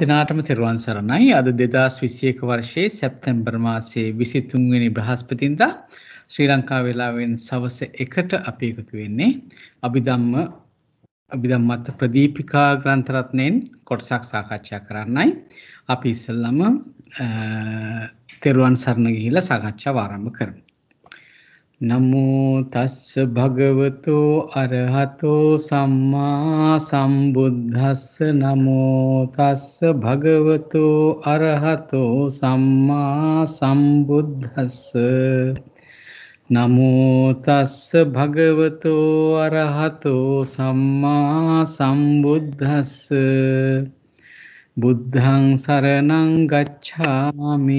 දෙනාටම තෙරුවන් සරණයි අද දෙදස් විසියක වර්ෂයේ සැප්තැම්බර් මාසේ විසිතුන්වෙනි බ්‍රහස්පතින්දා ශ්‍රී ලංකා වෙලාවෙන් සවස එකට අපි එකතු වෙන්නේ අභිදම්ම අභිදම්මත් ප්‍රදීපිකා ග්‍රන්ථරත්නයෙන් කොටසක් සාකච්ඡා කරන්නයි අපි ඉස්සල්ලම තෙරුවන් සරණ ගිහිලා සාකච්ඡාව ආරම්භ කරමු නමෝ තස්ස භගවතෝ අරහතෝ සම්මා සම්බුද්ධස්ස නමෝ තස්ස භගවතෝ අරහතෝ සම්මා සම්බුද්ධස්ස නමෝ තස්ස භගවතෝ අරහතෝ සම්මා සම්බුද්ධස්ස බුද්ධං සරණං ගච්ඡාමි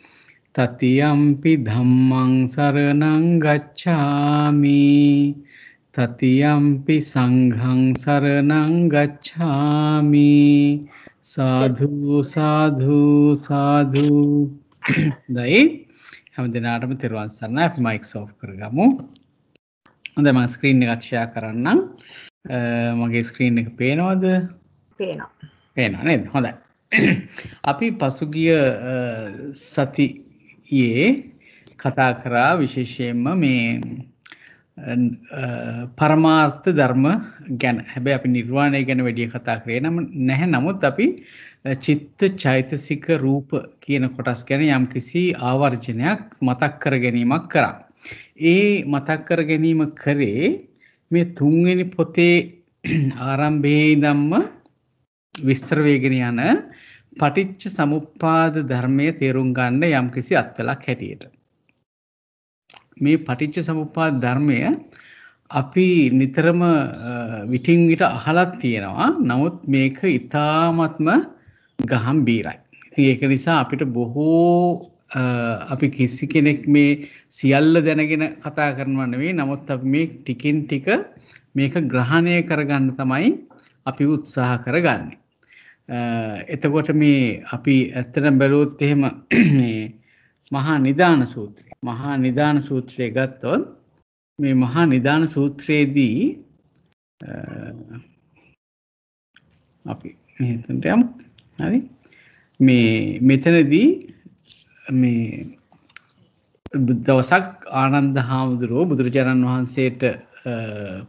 තතියම්පි ධම්මං සරණං ගච්ඡාමි තතියම්පි සංඝං සරණං ගච්ඡාමි සාධු සාධු සාධු දයි හැම දෙනාටම තෙරුවන් සරණ අපි මයික් සෝ් කරගමු හොඳ ම ස්ක්‍රීන් එකක්ෂයා කරන්නම් මගේ ස්ක්‍රීන් එක පේනවද පේනවා පේනවා නේද හොඳයි අපි පසුගිය සති ඊයේ කතා කරා විශේෂයෙන්ම මේ පරමාර්ථ ධර්ම ගැන හැබැ අපි නිර්වාණය ගැන වැඩිය කතා කරේ නම නැහැ නමුත් අපි චිත්ත චෛතසික රූප කියන කොටස් ගැන යම් කිසි ආවර්ජනයක් මතක් කර ගැනීමක් කරා. ඒ මතක් කර ගැනීම කරේ මේ තුන්වෙනි පොතේ ආරම්භයේ දම්ම විස්තරවේගෙන යන පටිච්ච සමුප්පාද ධර්මය තේරුම් ගන්න යම් කිසි අත්වලක් හැටියට. මේ පටිච්ච සමුපාද ධර්මය අපි නිතරම විටින් විට අහලත් තියෙනවා නමුත් මේක ඉතාමත්ම ගහම්බීරයි. ඉති ඒක නිසා අපිට බොහෝ අපි කිසි කෙනෙක් මේ සියල්ල දැනගෙන කතා කරනවන්නවේ නමුත් මේ ටිකින් ටික මේක ග්‍රහණය කරගන්න තමයි අපි උත්සාහ කරගන්නේ. එතකොට මේ අපි ඇත්තටම බැලුවොත් එහෙම මේ මහා නිදාන සූත්‍රය. මහා නිදාන සූත්‍රය ගත්තොත් මේ මහා නිදාන සූත්‍රයේදී අපි මෙතනට යමු. හරි. මේ මෙතනදී මේ දවසක් ආනන්ද හාමුදුරුවෝ බුදුරජාණන් වහන්සේට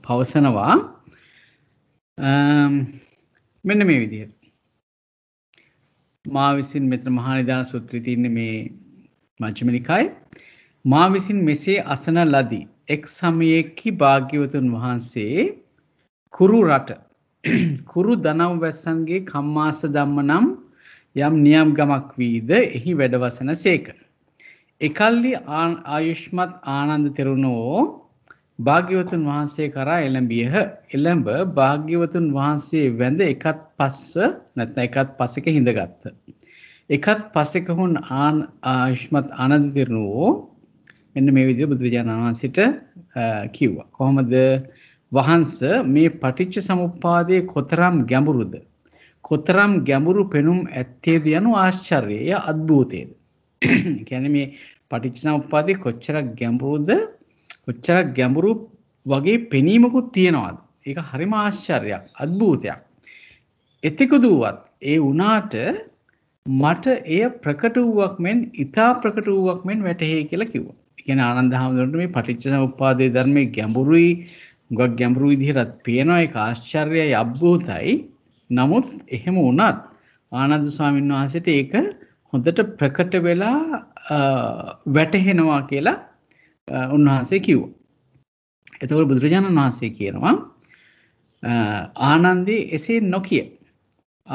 පවසනවා මෙන්න මේ විදිහට මා විසින් මෙතන මහානිදාන සූත්‍රයේ තියෙන මේ මජ්ක්‍ධිම නිකායේ මා විසින් මෙසේ අසන ලදී එක් සමයේකී භාග්‍යවතුන් වහන්සේ කුරු රට කුරු දනව් වැස්සන්ගේ කම්මාස ධම්ම නම් යම් නියම් ගමක් වීද එහි වැඩවසන සේක. එකල්ලි ආයුෂ්මත් ආනන්ද තෙරුණෝ භාග්‍යවතුන් වහන්සේ කරා එළඹියහ. එළඹ භාග්‍යවතුන් වහන්සේ වැඳ එකත් පස්ස නැත්නම් එකත් පසෙක හිඳගත්ත. එකත් පසෙක හුන් ආන් ආයුෂ්මත් ආනන්ද තිරණෝ මෙන්න මේ විදිහට බුදුරජාණන් වහන්සේට කිව්වා. කොහොමද වහන්ස මේ පටිච්ච සමුප්පාදයේ කොතරම් ගැඹුරුද? කොතරම් ගැඹුරු පෙනුම් ඇත්තේද යනු ආශ්චර්යය අද්භූතයේද. කියන්නේ මේ පටිච්ච සමුප්පාදයේ කොච්චර ගැඹුරුද කොච්චරක් ගැඹුරු වගේ පෙනීමකුත් තියෙනවාද ඒක හරිම ආශ්චර්යක් අත්භූතයක් එතෙකුද වුවත් ඒ වුණාට මට එය ප්‍රකට වූවක් මෙන් ඉතා ප්‍රකට වූවක් මෙන් වැටහේ කියලා කිව්වා කියන ආනන්ද හාමුදුරන්ට මේ පටිච්ච සමුප්පාදයේ ධර්මයේ ගැඹුරුයි ගොඩක් ගැඹුරු විදිහටත් පේනවා ඒක ආශ්චර්යයි අද්භූතයි. නමුත් එහෙම වුණත් ආනන්ද ස්වාමීන් වහන්සේට ඒක හොඳට ප්‍රකට වෙලා වැටහෙනවා කියලා උන්වහන්සේ කිව්ව. එතකොට බුදුරජාණන් වහන්සේ කියනවා ආනන්දේ එසේ නොකිය.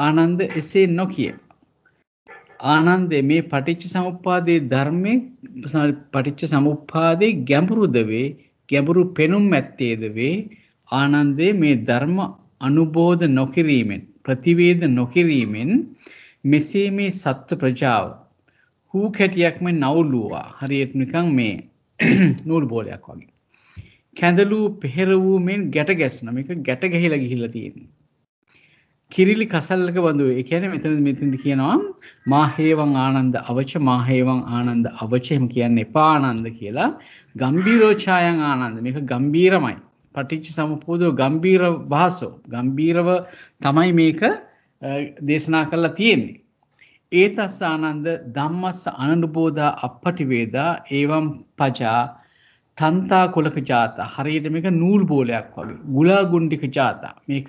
ආනන්ද එසේ නොකිය. ආනන්දේ මේ පටිච්ච සමුප්පාදයේ ධර්මයේ පටිච්ච සමුප්පාදයේ ගැඹුරුද වේ ගැඹුරු පෙනුම් ඇත්තේද වේ ආනන්දේ මේ ධර්ම අනුබෝධ නොකිරීමෙන් ප්‍රතිවේද නොකිරීමෙන් මෙසේ මේ සත්ව ප්‍රජාව හූ කැටියක්ම නවුලුවා හරියට නිකන් මේ නූල් බෝලයක් වගේ. කැඳලූ පෙහෙර වූ මෙන් ගැට ගැස්න එක ගැට ගැහිල ගිහිල්ල තියෙන. කිරිලි කසල්ලක බඳුව එකැන මෙතන මෙතිද කියනවා මාහේවන් ආනන්ද අවච මාහේවන් ආනන්ද අවචයම කියන්න එපානන්ද කියලා ගම්බීරෝචායන් ආනන්ද මේක ගම්බීරමයි පටිච්ච සමපූදෝ ගම්බීර භාසෝ ගම්බීරව තමයි මේක දේශනා කරලා තියෙන්නේ ඒතස් ආනන්ද ධම්මස්ස අනනුබෝධා අපපටි වේදා ඒවම් පජා තන්තා කොලක ජාත හරියට මේක නූල් බෝලයක් වගේ ගුලා ගුන්ඩික ජාතා මේක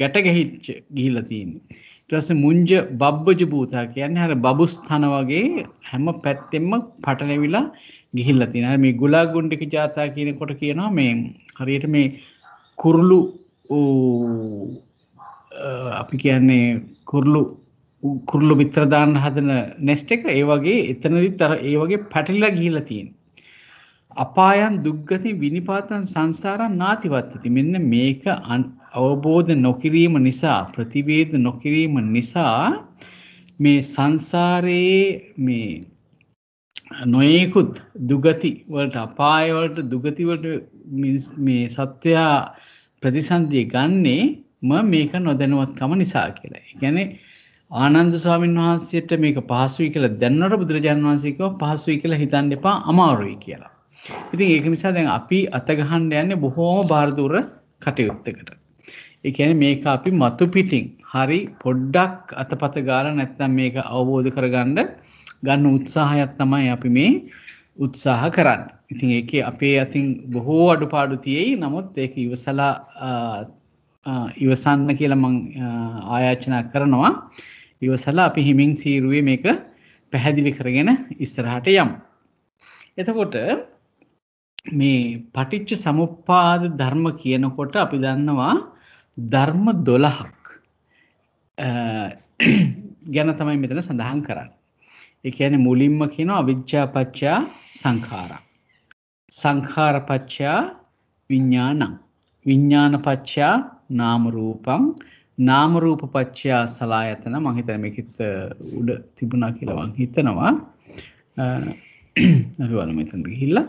ගැට ගැහිච්ච ගිහිල තියන්නේ ටස මුංජ බබ්බජ භූතා කියන්න හර බබුස්ථන වගේ හැම පැත්තෙම පටලැවිලා ගිහිල්ල තින මේ ගුලා ගුන්ඩික ජාතා කියන කොට කියනවා මේ හරියට මේ කුරුලු අපි කියන්නේ කුරලු කුරල්ලු මිත්‍රදාන්න හදන නෙස්ට එක ඒ වගේ එතනදි තර ඒ වගේ පැටිල්ල ගිහිලා තියෙන. අපායන් දුක්ගති විනිපාතන් සංසාරන් නාතිවත්තති මෙන්න මේක අවබෝධ නොකිරීම නිසා ප්‍රතිවේද නොකිරීම නිසා මේ සංසාරයේ මේ නොයෙකුත් දුගති වලට අපායවලට දුගතිවලට මේ සත්වයා ප්‍රතිසන්දිය ගන්නේ ම මේක නොදැනුවත්කම නිසා කියලා. ගැනේ ආනන්ද ස්වාමීන් වහන්සේට මේක පහසුයි කියලා දැන්නට බුදුරජාණන් වහන්සේ කිව්වා පහසුයි කියලා හිතන්න එපා අමාරුයි කියලා. ඉතින් ඒක නිසා දැන් අපි අත ගහන්න යන්නේ බොහෝම බාහිර දුර කටයුත්තකට. ඒ කියන්නේ මේක අපි මතු පිටින් හරි පොඩ්ඩක් අතපත ගාලා නැත්නම් මේක අවබෝධ කරගන්න ගන්න උත්සාහයක් තමයි අපි මේ උත්සාහ කරන්න. ඉතින් ඒක අපේ අතින් බොහෝ අඩුපාඩු තියෙයි නමුත් ඒක ඉවසලා ඉවසන්න කියලා මං ආයාචනා කරනවා. ඉවසලා අපි හිමින් සීරුවේ මේක පැහැදිලි කරගෙන ඉස්සරහට යම්. එතකොට මේ පටිච්ච සමුප්පාද ධර්ම කියනකොට අපි දන්නවා ධර්ම දොළහක් ගැන තමයි මෙතන සඳහන් කරන්න. එක ඇන මුලින්ම කියන අවිද්‍යාපච්චා සංකාර. සංකාරපච්චා විඤ්ඥානං. විඤ්ඥානපච්චා නාමරූපං නාමරූප පච්චයා සලායතන මහිතන මෙකිත් උඩ තිබුණා කියලවන් හිතනවා වල මෙතැද හිල්ල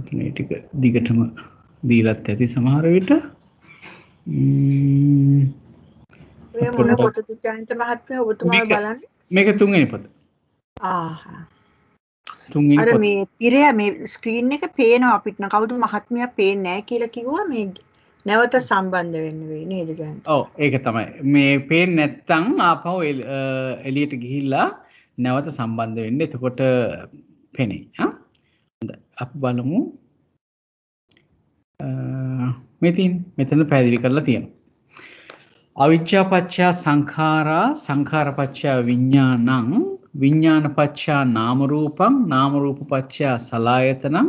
ටික දිගටම දීලත් ඇති සමහර විට මේක තුන්ගෙන පොත ආහා අර මේ තිරය මේ ස්ක්‍රීන් එක පේනවා අපිට කවුද මහත්මයා පේන්නේ නැහැ කියලා කිව්වා මේ නැවත සම්බන්ධ වෙන්න වෙයි නේද කියන්නේ. ඔව් ඒක තමයි. මේ පේන්නේ නැත්තම් ආපහු එළියට ගිහිල්ලා නැවත සම්බන්ධ වෙන්න. එතකොට පෙනේ. හා අපි බලමු. මේ තියෙන මෙතන පැහැදිලි කරලා තියෙනවා. අවිච්ඡා පත්‍ය සංඛාරා සංඛාර පත්‍ය විඥානං විඥානපච්චා නාම රූපං නාම රූපපච්චා සලායතනං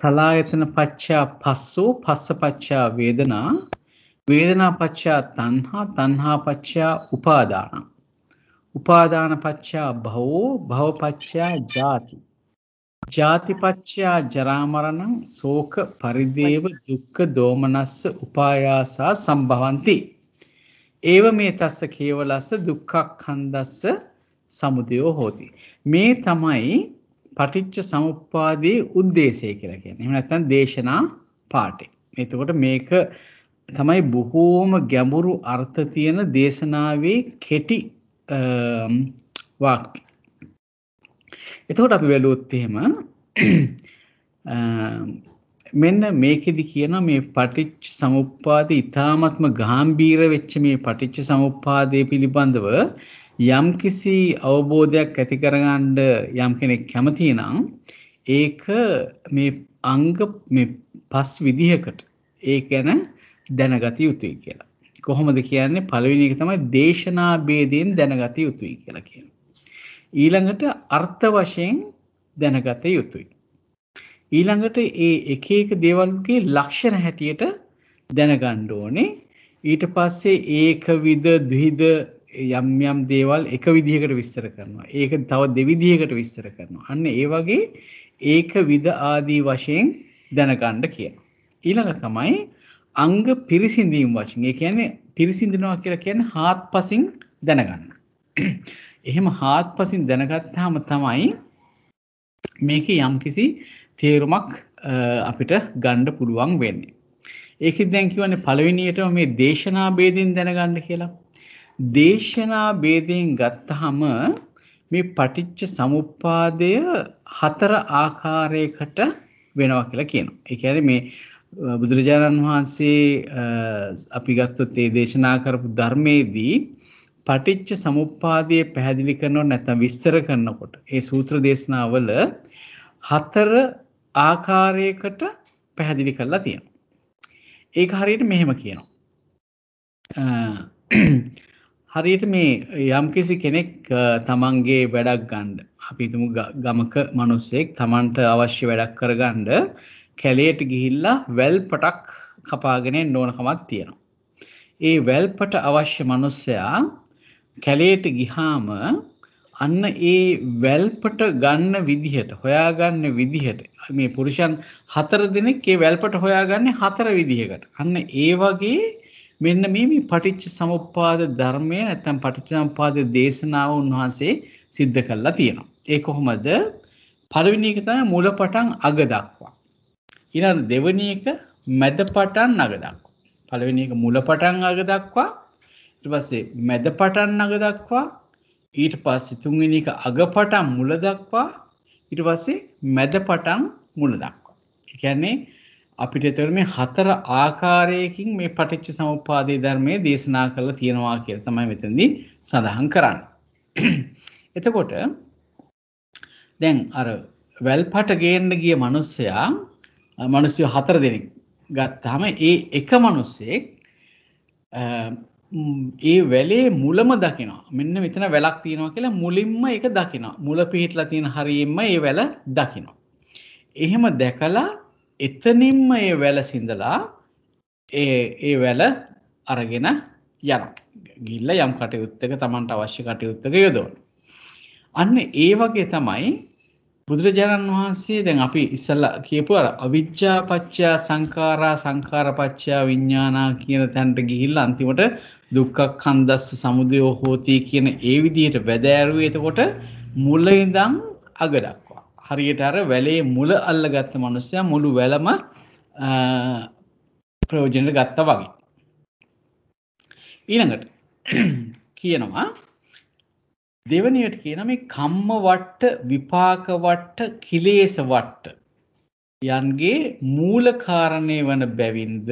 සලායතනපච්චා පස්සෝ පස්සපච්චා වේදනා වේදනාපච්චා තණ්හා තණ්හාපච්චා උපාදාන උපාදානපච්චා භවෝ භවපච්චා ජාති ජාතිපච්චා ජරා මරණං ශෝක පරිදේව දුක්ඛ දෝමනස්ස උපායාසා සම්භවಂತಿ ඒව මේ තස්ස කේවලස්ස දුක්ඛ කන්දස්ස සමුදයෝ හෝති. මේ තමයි පටිච්ච සමුප්පාදයේ උද්දේශය කියලා කියන්නේ. එහෙම නැත්නම් දේශනා පාඨය. එතකොට මේක තමයි බොහෝම ගැඹුරු අර්ථ තියෙන දේශනාවේ කෙටි වාක්‍ය. එතකොට අපි බැලුවොත් එහෙම මෙන්න මේකෙදි කියන මේ පටිච්ච සමුප්පාදේ ඊ타ත්ම ගාම්භීර වෙච්ච මේ පටිච්ච සමුප්පාදේ පිළිබඳව යම්කිසි අවබෝධයක් ඇති කරගන්න යම් කෙනෙක් කැමති නම් ඒක මේ අංග මේ පස් විදිහකට ඒ ගැන දැනගත යුතුයි කියලා. කොහොමද කියන්නේ පළවෙනි එක තමයි දේශනා ભેදයෙන් දැනගත යුතුයි කියලා කියනවා. ඊළඟට අර්ථ වශයෙන් දැනගත යුතුයි. ඊළඟට ඒ එක එක දේවල්ගේ ලක්ෂණ හැටියට දැනගන්න ඕනේ. ඊට පස්සේ ඒක විද ද්විද යම් යම් දේවල් එක විදිහකට විස්තර කරනවා ඒක තව දෙවිදිහකට විස්තර කරනවා අන්න ඒ වගේ ඒක විද ආදී වශයෙන් දැනගණ්ඩ කිය. ඊළඟ තමයි අංග පිරිසිඳීම් වශයෙන් ඒ කියන්නේ පිරිසිඳනවා කියලා කියන හාත් පසින් දැනගන්න. එහෙම හාත් පසින් දැනගත්තාම තමයි මේක යම් කිසි තේරුමක් අපිට ගණ්ඩ පුළුවන් වෙන්නේ. ඒකෙ දැන් කියවන්නේ පළවෙනියටම මේ දේශනා බේදෙන් දැනගන්න කියලා. දේශනා ભેදයෙන් ගත්තහම මේ පටිච්ච සමුප්පාදය හතර ආකාරයකට වෙනවා කියලා කියනවා. ඒ කියන්නේ මේ බුදුරජාණන් වහන්සේ අපි ගත්තොත් ඒ දේශනා කරපු ධර්මයේදී පටිච්ච සමුප්පාදය පැහැදිලි කරනව නැත්නම් විස්තර කරනකොට ඒ සූත්‍ර දේශනාවල හතර ආකාරයකට පැහැදිලි කරලා තියෙනවා. ඒක හරියට මෙහෙම කියනවා. හරියට මේ යම්කිසි කෙනෙක් තමන්ගේ වැඩක් ගණ්ඩ අපිතුමු ගමක මනුස්සෙක් තමන්ට අවශ්‍ය වැඩක් කරගණ්ඩ කැලේට ගිහිල්ලා වැල් පටක් කපාගෙනෙන් නෝනකමත් තියෙනවා. ඒ වැල්පට අවශ්‍ය මනුස්සයා කැලේට ගිහාම අන්න ඒ වැල්පට ගන්න විදිහට හොයාගන්න විදිහට මේ පුරුෂන් හතර දෙනෙක් ඒ වැල්පට හොයාගන්නේ හතර විදිහකට අන්න ඒ වගේ මෙන්න මේ මේ පටිච්ච සමුප්පාද ධර්මය නැත්තම් පටිච්ච සමුප්පාද දේශනාව උන්වහන්සේ සිද්ධ කළා තියෙනවා. ඒ කොහොමද? පළවෙනි එක තමයි මූලපටන් අග දක්වා. ඊළඟ දෙවෙනි එක මැදපටන් අග දක්වා. පළවෙනි එක මූලපටන් අග දක්වා ඊට පස්සේ මැදපටන් අග දක්වා ඊට පස්සේ තුන්වෙනි එක අගපටන් මුල දක්වා ඊට පස්සේ මැදපටන් මුල දක්වා. ඒ කියන්නේ අපිට එතකොට මේ හතර ආකාරයකින් මේ පටිච්ච සමුප්පාදේ ධර්මයේ දේශනා කරලා තියෙනවා කියලා තමයි මෙතනදී සඳහන් කරන්නේ. එතකොට දැන් අර වැල්පට ගේන්න ගිය මිනිස්සයා මිනිස්සු හතර දෙනෙක් ගත්තාම ඒ එක මිනිස්සෙක් ඒ වැලේ මුලම දකිනවා. මෙන්න මෙතන වැලක් තියෙනවා කියලා මුලින්ම ඒක දකිනවා. මුල පිහිටලා තියෙන හරියෙන්ම ඒ වැල දකිනවා. එහෙම දැකලා එතනින්ම ඒ වැල සිඳලා ඒ වැල අරගෙන යන ගිල්ල යම් කටයුත්තක තමන්ට අවශ්‍ය කටයුත්තක යොදවන. අන්න ඒ වගේ තමයි බුදුරජාණන් වහන්සේ දැන් අපි ඉස්සල්ල කියපු අර අවිච්ඡාපච්චා සංඛාරා සංඛාරපච්චා විඥානා කියන තැනට ගිහිල්ලා අන්තිමට දුක්ඛ කන්දස්ස සමුදය හෝති කියන ඒ විදිහට වැදෑරුවේ එතකොට මුල ඉඳන් අග දක්වා. හරියට අර වැලේ මුල අල්ල ගත්ත මනුස්සය මුළු වැලම ප්‍රයෝජනට ගත්ත වගේ. ඊළඟට කියනවා දෙවනියට කියන මේ කම්ම වට්ට විපාක වට්ට කිලේස වට්ට යන්ගේ මූලකාරණය වන බැවින්ද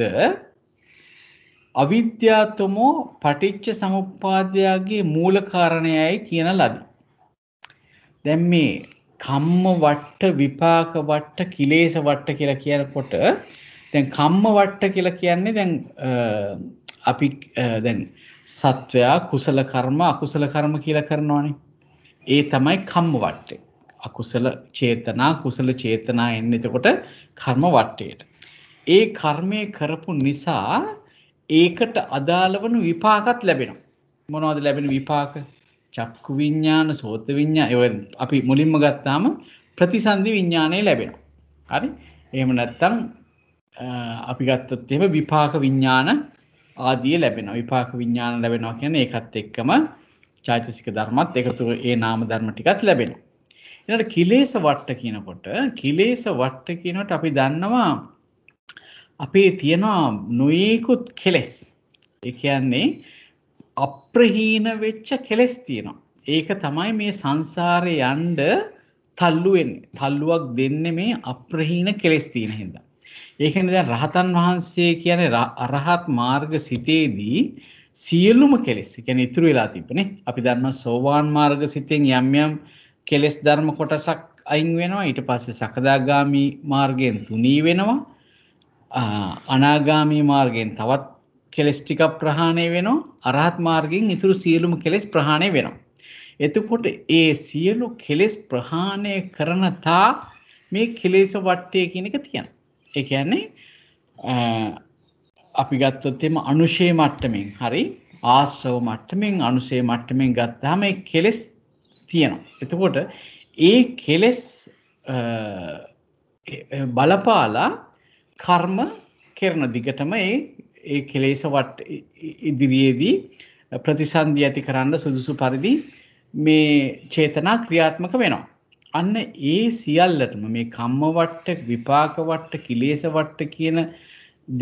අවිද්‍යාතමෝ පටිච්ච සමුපාදයාගේ මූලකාරණයයි කියන ලදී. දැන් මේ කම්ම වට්ට විපාක වට්ට කිලේස වට්ට කියලා කියනකොට දැන් කම්ම වට්ට කියලා කියන්නේ දැන් අපි දැන් සත්වයා කුසල කර්ම අකුසල කර්ම කියලා කරනවානේ ඒ තමයි කම්ම වට්ටේ අකුසල චේතනා කුසල චේතනා එන්න එතකොට කර්ම වට්ටයට ඒ කර්මය කරපු නිසා ඒකට අදාළ වන විපාකත් ලැබෙනවා මොනවද ලැබෙන විපාක චක්කු විඤ්ඥාන සෝත විඤ්ඥා එව අපි මුලින්ම ගත්තාම ප්‍රතිසන්ධි විඤ්ඥානය ලැබෙන. හරි එහෙම නැත්තම් අපි ගත්තොත් එම විපාක විඤ්ඥාන ආදිය ලැබෙන විපාක විඤ්ඥාන ලැබෙනවා කියන එකත් එක්කම චෛතසික ධර්මත් එකතු ඒ නාම ධර්ම ටිකත් ලැබෙන. එනට කිලේස වට්ට කියනකොට කිලේස වට්ට කියනට අපි දන්නවා අපේ තියෙනවා නොයෙකුත් කෙලෙස් එකයන්නේ අප්‍රහීන වෙච්ච කෙලෙස් තියෙනවා. ඒක තමයි මේ සංසාරය යන්ඩ තල්ලුවෙන්නේ තල්ලුවක් දෙන්න මේ අප්‍රහීන කෙලෙස් තියෙන හින්ද. ඒකන දැන් රහතන් වහන්සේ කියන අරහත් මාර්ග සිතේදී සියල්ලුම කෙලෙස් එකැන ඉතුරු වෙලා තිබනේ අපි ධර්ම සෝවාන් මාර්ග සිතෙන් යම්යම් කෙලෙස් ධර්ම කොටසක් අයින් වෙනවා ඊට පස්සේ සකදාගාමී මාර්ගයෙන් තුනී වෙනවා අනාගාමී මාර්ගයෙන් තවත් කෙලෙස් ටිකක් ප්‍රහාණය වෙනවා අරහත් මාර්ගයෙන් ඉතුරු සියලුම කෙලෙස් ප්‍රහාණය වෙනවා. එතකොට ඒ සියලු කෙලෙස් ප්‍රහාණය කරන තා මේ කෙලෙස වට්ටය කියන එක තියෙන. ඒ කියන්නේ අපි ගත්තොත් එම අනුශේ මට්ටමින් හරි ආශ්‍රව මට්ටමින් අනුසේ මට්ටමින් ගත්තාම මේ කෙලෙස් තියෙනවා. එතකොට ඒ කෙලෙස් බලපාලා කර්ම කරන දිගටම ඒ ඒ කෙලෙස වට ඉදිරියේදී ප්‍රතිසන්දී ඇති කරන්න සුදුසු පරිදි මේ චේතනා ක්‍රියාත්මක වෙනවා. අන්න ඒ සියල්ලටම මේ කම්ම වට්ට විපාක වට්ට කිලේශ වට්ට කියන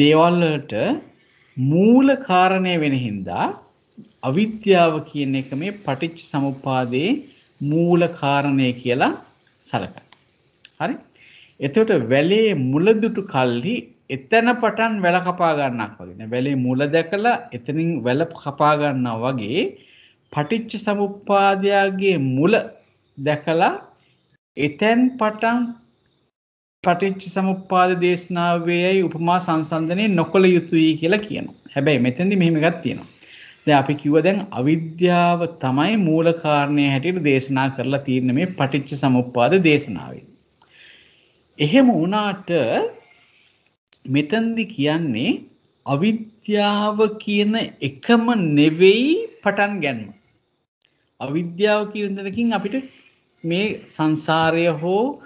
දේවල් වලට මූල කාරණය වෙන හින්දා අවිද්‍යාව කියන එක මේ පටිච්ච සමුප්පාදයේ මූල කාරණය කියලා සලකන. හරි? එතකොට වැලේ මුලදුටු කල්හි එතන පටන් වැල කපා ගන්නක් වගේ වැලේ මුල දැකලා එතනින් වැල කපා ගන්නවා වගේ පටිච්ච සමුප්පාදයාගේ මුල දැකලා එතැන් පටන් පටිච්ච සමුපාද දේශනාවයයි උපමා සංසන්ධනය නොකළ යුතුයි කියලා කියන හැබැයි මෙතැදි මෙහිමගත් තියෙනවා ද අපි කිව දැන් අවිද්‍යාව තමයි මූලකාරණය හැටියට දේශනා කරලා තීරණ මේ පටිච්ච සමුපාද දේශනාවෙන්. එහෙම වනාට මෙතන්දි කියන්නේ අවිද්‍යාව කියන එකම නෙවෙයි පටන් ගැන්ම. අවිද්‍යාව කියදනකින් අපිට මේ සංසාරය හෝ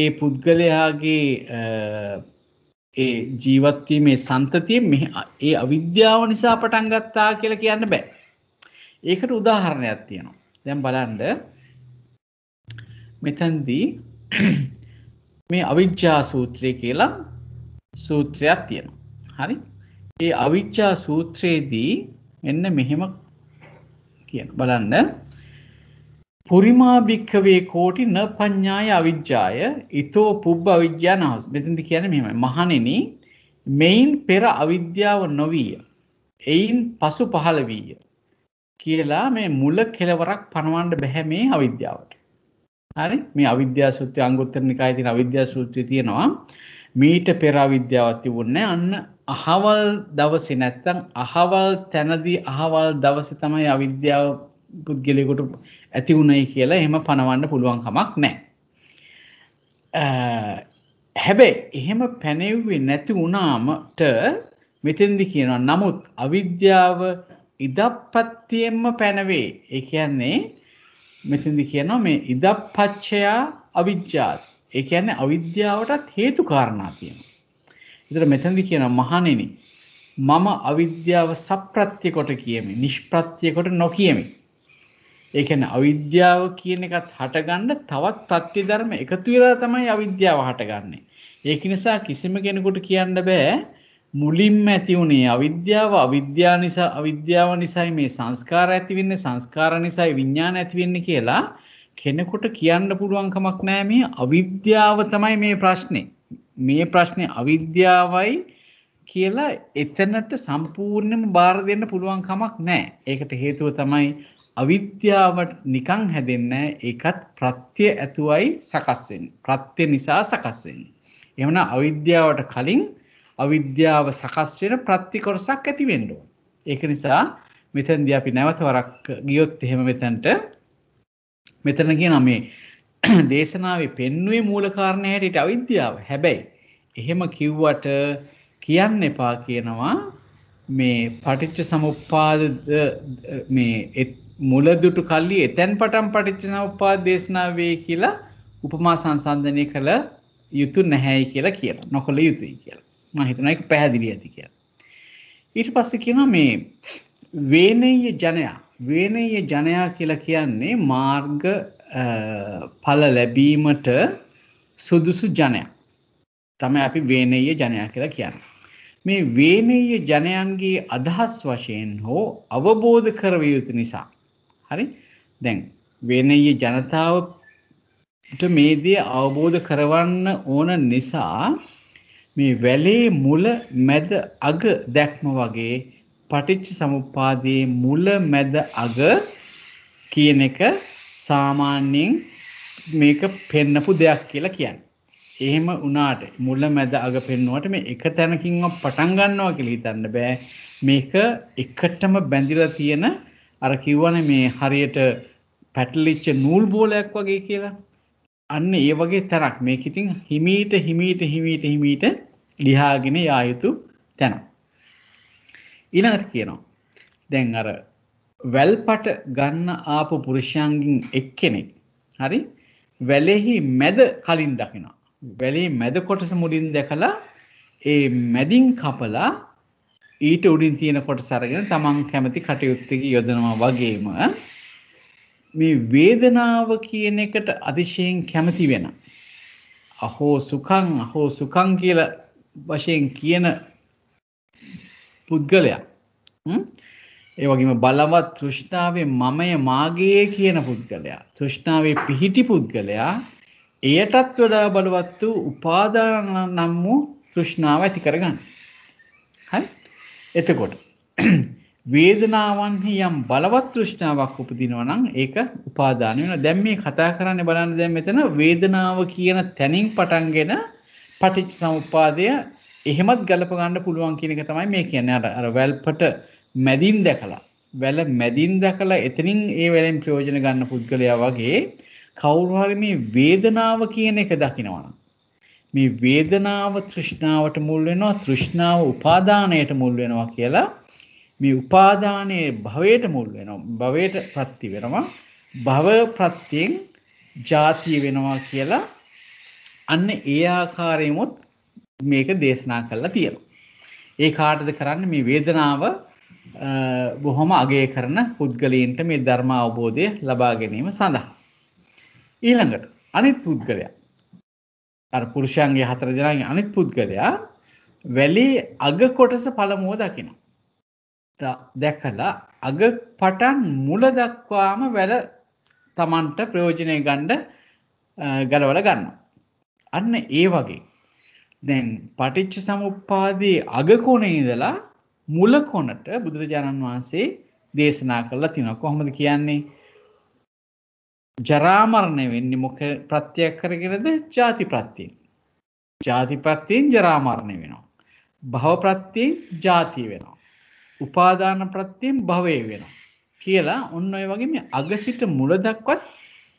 ඒ පුද්ගලයාගේ ඒ ජීවත්වීමේ සන්තතිය ඒ අවිද්‍යාව නිසා පටන් ගත්තා කියලා කියන්න බෑ. ඒකට උදාහරණයක් තියෙනවා. දැම් බලන්ඩ මෙතැන්දී මේ අවිද්‍යා සූත්‍රය කියලා සූත්‍රයක් තියෙනවා. හරි ඒ අවිච්චා සූත්‍රයේදී එන්න මෙහෙම කියන බලන්න පුරිමාභික්කවේ කෝටි න පඤ්ඥාය අවිද්‍යාය ඉතෝ පුබ් අවිද්‍යා නහස් මෙතිදි කියන මෙම මහනෙන මෙයින් පෙර අවිද්‍යාව නොවීය එයින් පසු පහළ වීය කියලා මේ මුල කෙලවරක් පනවන්ඩ බැහැ මේ අවිද්‍යාවට හරි මේ අවිද්‍යා සූත්‍රය අංගුත්තර නිකායිතින අවිද්‍යා සූත්‍රය තියෙනවා මීට පෙර අවිද්‍යාවක් තිබුණේ අන්න අහවල් දවසේ නැත්තම් අහවල් තැනදී අහවල් දවසේ තමයි අවිද්‍යාව පුද්ගලයෙකුට ඇති වුණයි කියලා එහෙම පණවන්න පුළුවන් කමක් නැහැ. හැබැයි එහෙම පැනෙව්වේ නැති වුණාමට මෙතෙන්දි කියනවා නමුත් අවිද්‍යාව ඉදප්පත්තියෙන්ම පැනවේ. ඒ කියන්නේ මෙතෙන්දි කියනවා මේ ඉදප්පච්චයා අවිජ්ජාත් ඒ කියන්නේ අවිද්‍යාවටත් හේතු කාරණා තියෙනවා. ඒතර මෙතනදි කියන මහණෙනි මම අවිද්‍යාව සප්‍රත්‍ය කොට කියමි, නිෂ්ප්‍රත්‍ය කොට නොකියමි. ඒ කියන්නේ අවිද්‍යාව කියන එකත් හටගන්න තවත් ප්‍රත්‍ය ධර්ම එකතු වෙලා තමයි අවිද්‍යාව හටගන්නේ. ඒක නිසා කිසිම කෙනෙකුට කියන්න බෑ මුලින්ම ඇති වුණේ අවිද්‍යාව අවිද්‍යා නිසා අවිද්‍යාව නිසයි මේ සංස්කාර ඇතිවෙන්නේ සංස්කාර නිසයි විඤ්ඥාන ඇතිවෙන්නේ කියලා කෙනෙකුට කියන්න පුළුවන්කමක් නෑ මේ අවිද්‍යාව තමයි මේ ප්‍රශ්නේ මේ ප්‍රශ්නය අවිද්‍යාවයි කියලා එතනට සම්පූර්ණයම බාර දෙන්න පුළුවන් කමක් නෑ ඒකට හේතුව තමයි අවිද්‍යාවට නිකං හැදෙන්න ඒකත් ප්‍රත්‍ය ඇතුවයි සකස්වෙන් ප්‍රත්‍ය නිසා සකස්වෙන් එමන අවිද්‍යාවට කලින් අවිද්‍යාව සකස්වෙන ප්‍රත්තිකොරසක් ඇතිවෙන්ඩෝ ඒක නිසා මෙතැන්ද අපි නැවත වරක් ගියොත් එහෙම මෙතැන්ට මෙතන කියන මේ දේශනාවේ පෙන්වේ මූලකාරණයටට අවිද්‍යාව හැබැයි එහෙම කිව්වට කියන්න එපා කියනවා මේ පටිච්ච සමුප්පාද මේ මුලදුටු කල්ලි එතැන් පටන් පටිච්ච සමුප්පා දේශනාවේ කියලා උපමා සංසන්ධනය කළ යුතු නැහැයි කියලා කියන නොකළ යුතුයි කියලා මහිතන එක පැහැදිලි ඇති කියලා. ඊට පස්ස කියන මේ වේනය ජනයා වේනීය ජනයා කියලා කියන්නේ මාර්ග ඵල ලැබීමට සුදුසු ජනයා. තමයි අපි වේනීය ජනයා කියලා කියන්නේ. මේ වේනීය ජනයන්ගේ අදහස් වශයෙන් හෝ අවබෝධ කරවිය යුතු නිසා. හරි? දැන් වේනීය ජනතාවට මේ දේ අවබෝධ කරවන්න ඕන නිසා මේ වැලේ මුල මැද අග දැක්ම වගේ පටිච්ච සමුප්පාදයේ මුල මැද අග කියන එක සාමාන්‍යයෙන් මේක පෙන්නපු දෙයක් කියලා කියන්නේ. එහෙම වුණාට මුල මැද අග පෙන්නුවට මේ එක තැනකින්වත් පටන් ගන්නවා කියලා හිතන්න බෑ. මේක එකටම බැඳිලා තියෙන අර කිව්වනේ මේ හරියට පැටලිච්ච නූල් බෝලයක් වගේ කියලා. අන්න ඒ වගේ තැනක් මේක ඉතින් හිමීට හිමීට හිමීට හිමීට ලිහාගෙන යා යුතු තැනක්. ඊළඟට කියනවා. දැන් අර වැල්පට ගන්න ආපු පුරුෂයන්ගින් එක් කෙනෙක්. හරි වැලෙහි මැද කලින් දකිනවා. වැලේ මැද කොටස මුලින් දැකලා ඒ මැදින් කපලා ඊට උඩින් තියෙන කොට සරගෙන තමන් කැමති කටයුත්තක යොදනවා වගේම මේ වේදනාව කියන එකට අතිශයෙන් කැමති වෙන. අහෝ සුකං අහෝ සුකං කියල වශයෙන් කියන පුද්ගලයා ඒ වගේම බලවත් තෘෂ්ණාවේ මමය මාගේ කියන පුද්ගලයා තෘෂ්ණාවේ පිහිටි පුද්ගලයා එයටත් වඩා බලවත් වූ උපාදාන නම් වූ තෘෂ්ණාව ඇති කරගන්න. හරි? එතකොට වේදනාවන්හි යම් බලවත් තෘෂ්ණාවක් උපදිනවා නම් ඒක උපාදාන වෙනවා. දැන් මේ කතා කරන්නේ බලන්න දැන් මෙතන වේදනාව කියන තැනින් පටන්ගෙන පටිච්චසමුප්පාදය එහෙමත් ගලපගන්න පුළුවන් කියනක තමයි මේ කියන්නේ අර අර වැල්පට මැදින් දැකලා වැල මැදින් දැකලා එතනින් ඒ වැලෙන් ප්‍රයෝජන ගන්න පුද්ගලයා වගේ කවුරු හරි මේ වේදනාව කියන එක දකිනවා මේ වේදනාව තෘෂ්ණාවට මුල් වෙනවා තෘෂ්ණාව උපාදානයට මුල් වෙනවා කියලා මේ උපාදානයේ භවයට මුල් වෙනවා භවයට ප්‍රත්‍ය වෙනවා භව ප්‍රත්‍යයෙන් ජාතිය වෙනවා කියලා අන්න ඒ ආකාරයෙමුත් මේක දේශනා කරලා තියෙනවා. ඒ කාටද කරන්න මේ වේදනාව බොහොම අගේ කරන පුද්ගලීන්ට මේ ධර්ම අවබෝධය ලබා ගැනීම සඳහා. ඊළඟට අනිත් පුද්ගලයා අර පුරුෂයන්ගේ හතර දෙනාගේ අනිත් පුද්ගලයා වැලේ අග කොටස පළමුව දකිනවා. දැකලා අග පටන් මුල දක්වාම වැල තමන්ට ප්‍රයෝජනය ගණ්ඩ ගලවල ගන්න. අන්න ඒ වගේ දැන් පටිච්ච සමුප්පාදයේ අගකොනේ ඉඳලා මුල කොනට බුදුරජාණන් වහන්සේ දේශනා කරලා තිනවා කොහොමද කියන්නේ ජරාමරණය වෙන්නේ මොක ප්‍රත්‍යයක් කරගෙනද ජාති ප්‍රත්තියෙන් ජාති ප්‍රත්තියෙන් ජරාමරණය වෙනවා භව ප්‍රත්තියෙන් ජාතිය වෙනවා උපාදාන ප්‍රත්තියෙන් භවය වෙනවා කියලා ඔන්න ඔය වගේ මේ අගසිට මුල දක්වත්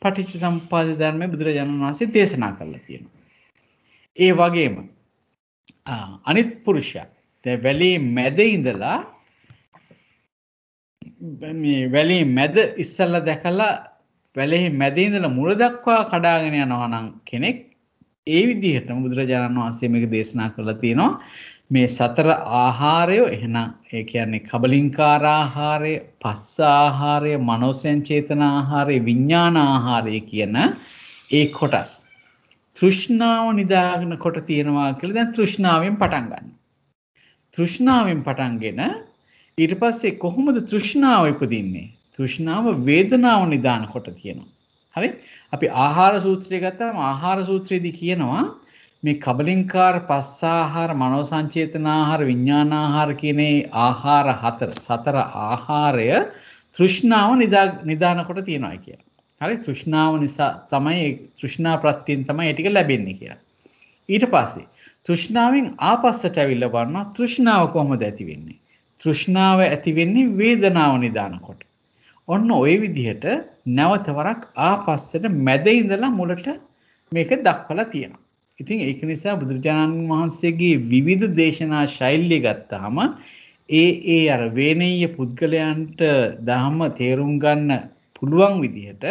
පටිච්ච සම්පාද ධර්මය බුදුරජාණන් වහන්සේ දේශනා කරලා තියෙනවා ඒ වගේම අනිත් පුරුෂයා තැ වැලේ මැද ඉඳලා වැලේ මැද ඉස්සල්ල දැකලා වැලෙහි මැදේඉඳල මුර දක්වා කඩාගෙන යනවනං කෙනෙක් ඒ විදිහට බුදුරජාණන් වහන්සේ මේක දේශනා කරලා තියෙනවා මේ සතර ආහාරයෝ එහෙනම් ඒ කියන්නේ කබලින්කාර ආහාරය පස්ස ආහාරය මනෝසංචේතන ආහාරය විඥාන ආහාරය කියන ඒ කොටස් තෘෂ්ණාව නිදාගෙන කොට තියෙනවා කියලා දැන් තෘෂ්ණාවෙන් පටන් ගන්න. තෘෂ්ණාවෙන් පටන්ගෙන ඊට පස්සේ කොහොමද තෘෂ්ණාව ඉපදින්නේ? තෘෂ්ණාව වේදනාව නිදාන කොට තියෙනවා. හරි? අපි ආහාර සූත්‍රය ගත්තාම ආහාර සූත්‍රයේදී කියනවා මේ කබලින්කාර පස්සාහාර මනෝ සංචේතනාහාර විඥානාහාර කියන ආහාර හතර සතර ආහාරය තෘෂ්ණාව නිදාන කොට තියෙනවා කියලා. හරි තෘෂ්ණාව නිසා තමයි තෘෂ්ණා ප්‍රත්තියෙන් තමයි ඒටික ලැබෙන්නේ කියලා. ඊට පස්සේ තෘෂ්ණාවෙන් ආපස්සට ඇවිල්ලා බලනවා තෘෂ්ණාව කොහොමද ඇති වෙන්නේ? තෘෂ්ණාව ඇති වෙන්නේ වේදනාව නිදානකොට. ඔන්න ওই විදිහට නැවත වරක් ආපස්සට මැද ඉඳලා මුලට මේක දක්වලා තියෙනවා. ඉතින් ඒක නිසා බුදුරජාණන් වහන්සේගේ විවිධ දේශනා ශෛලිය ගත්තාම ඒ ඒ අර වේනෙය්‍ය පුද්ගලයන්ට ධර්ම තේරුම් ගන්න පුළුවන් විදිහට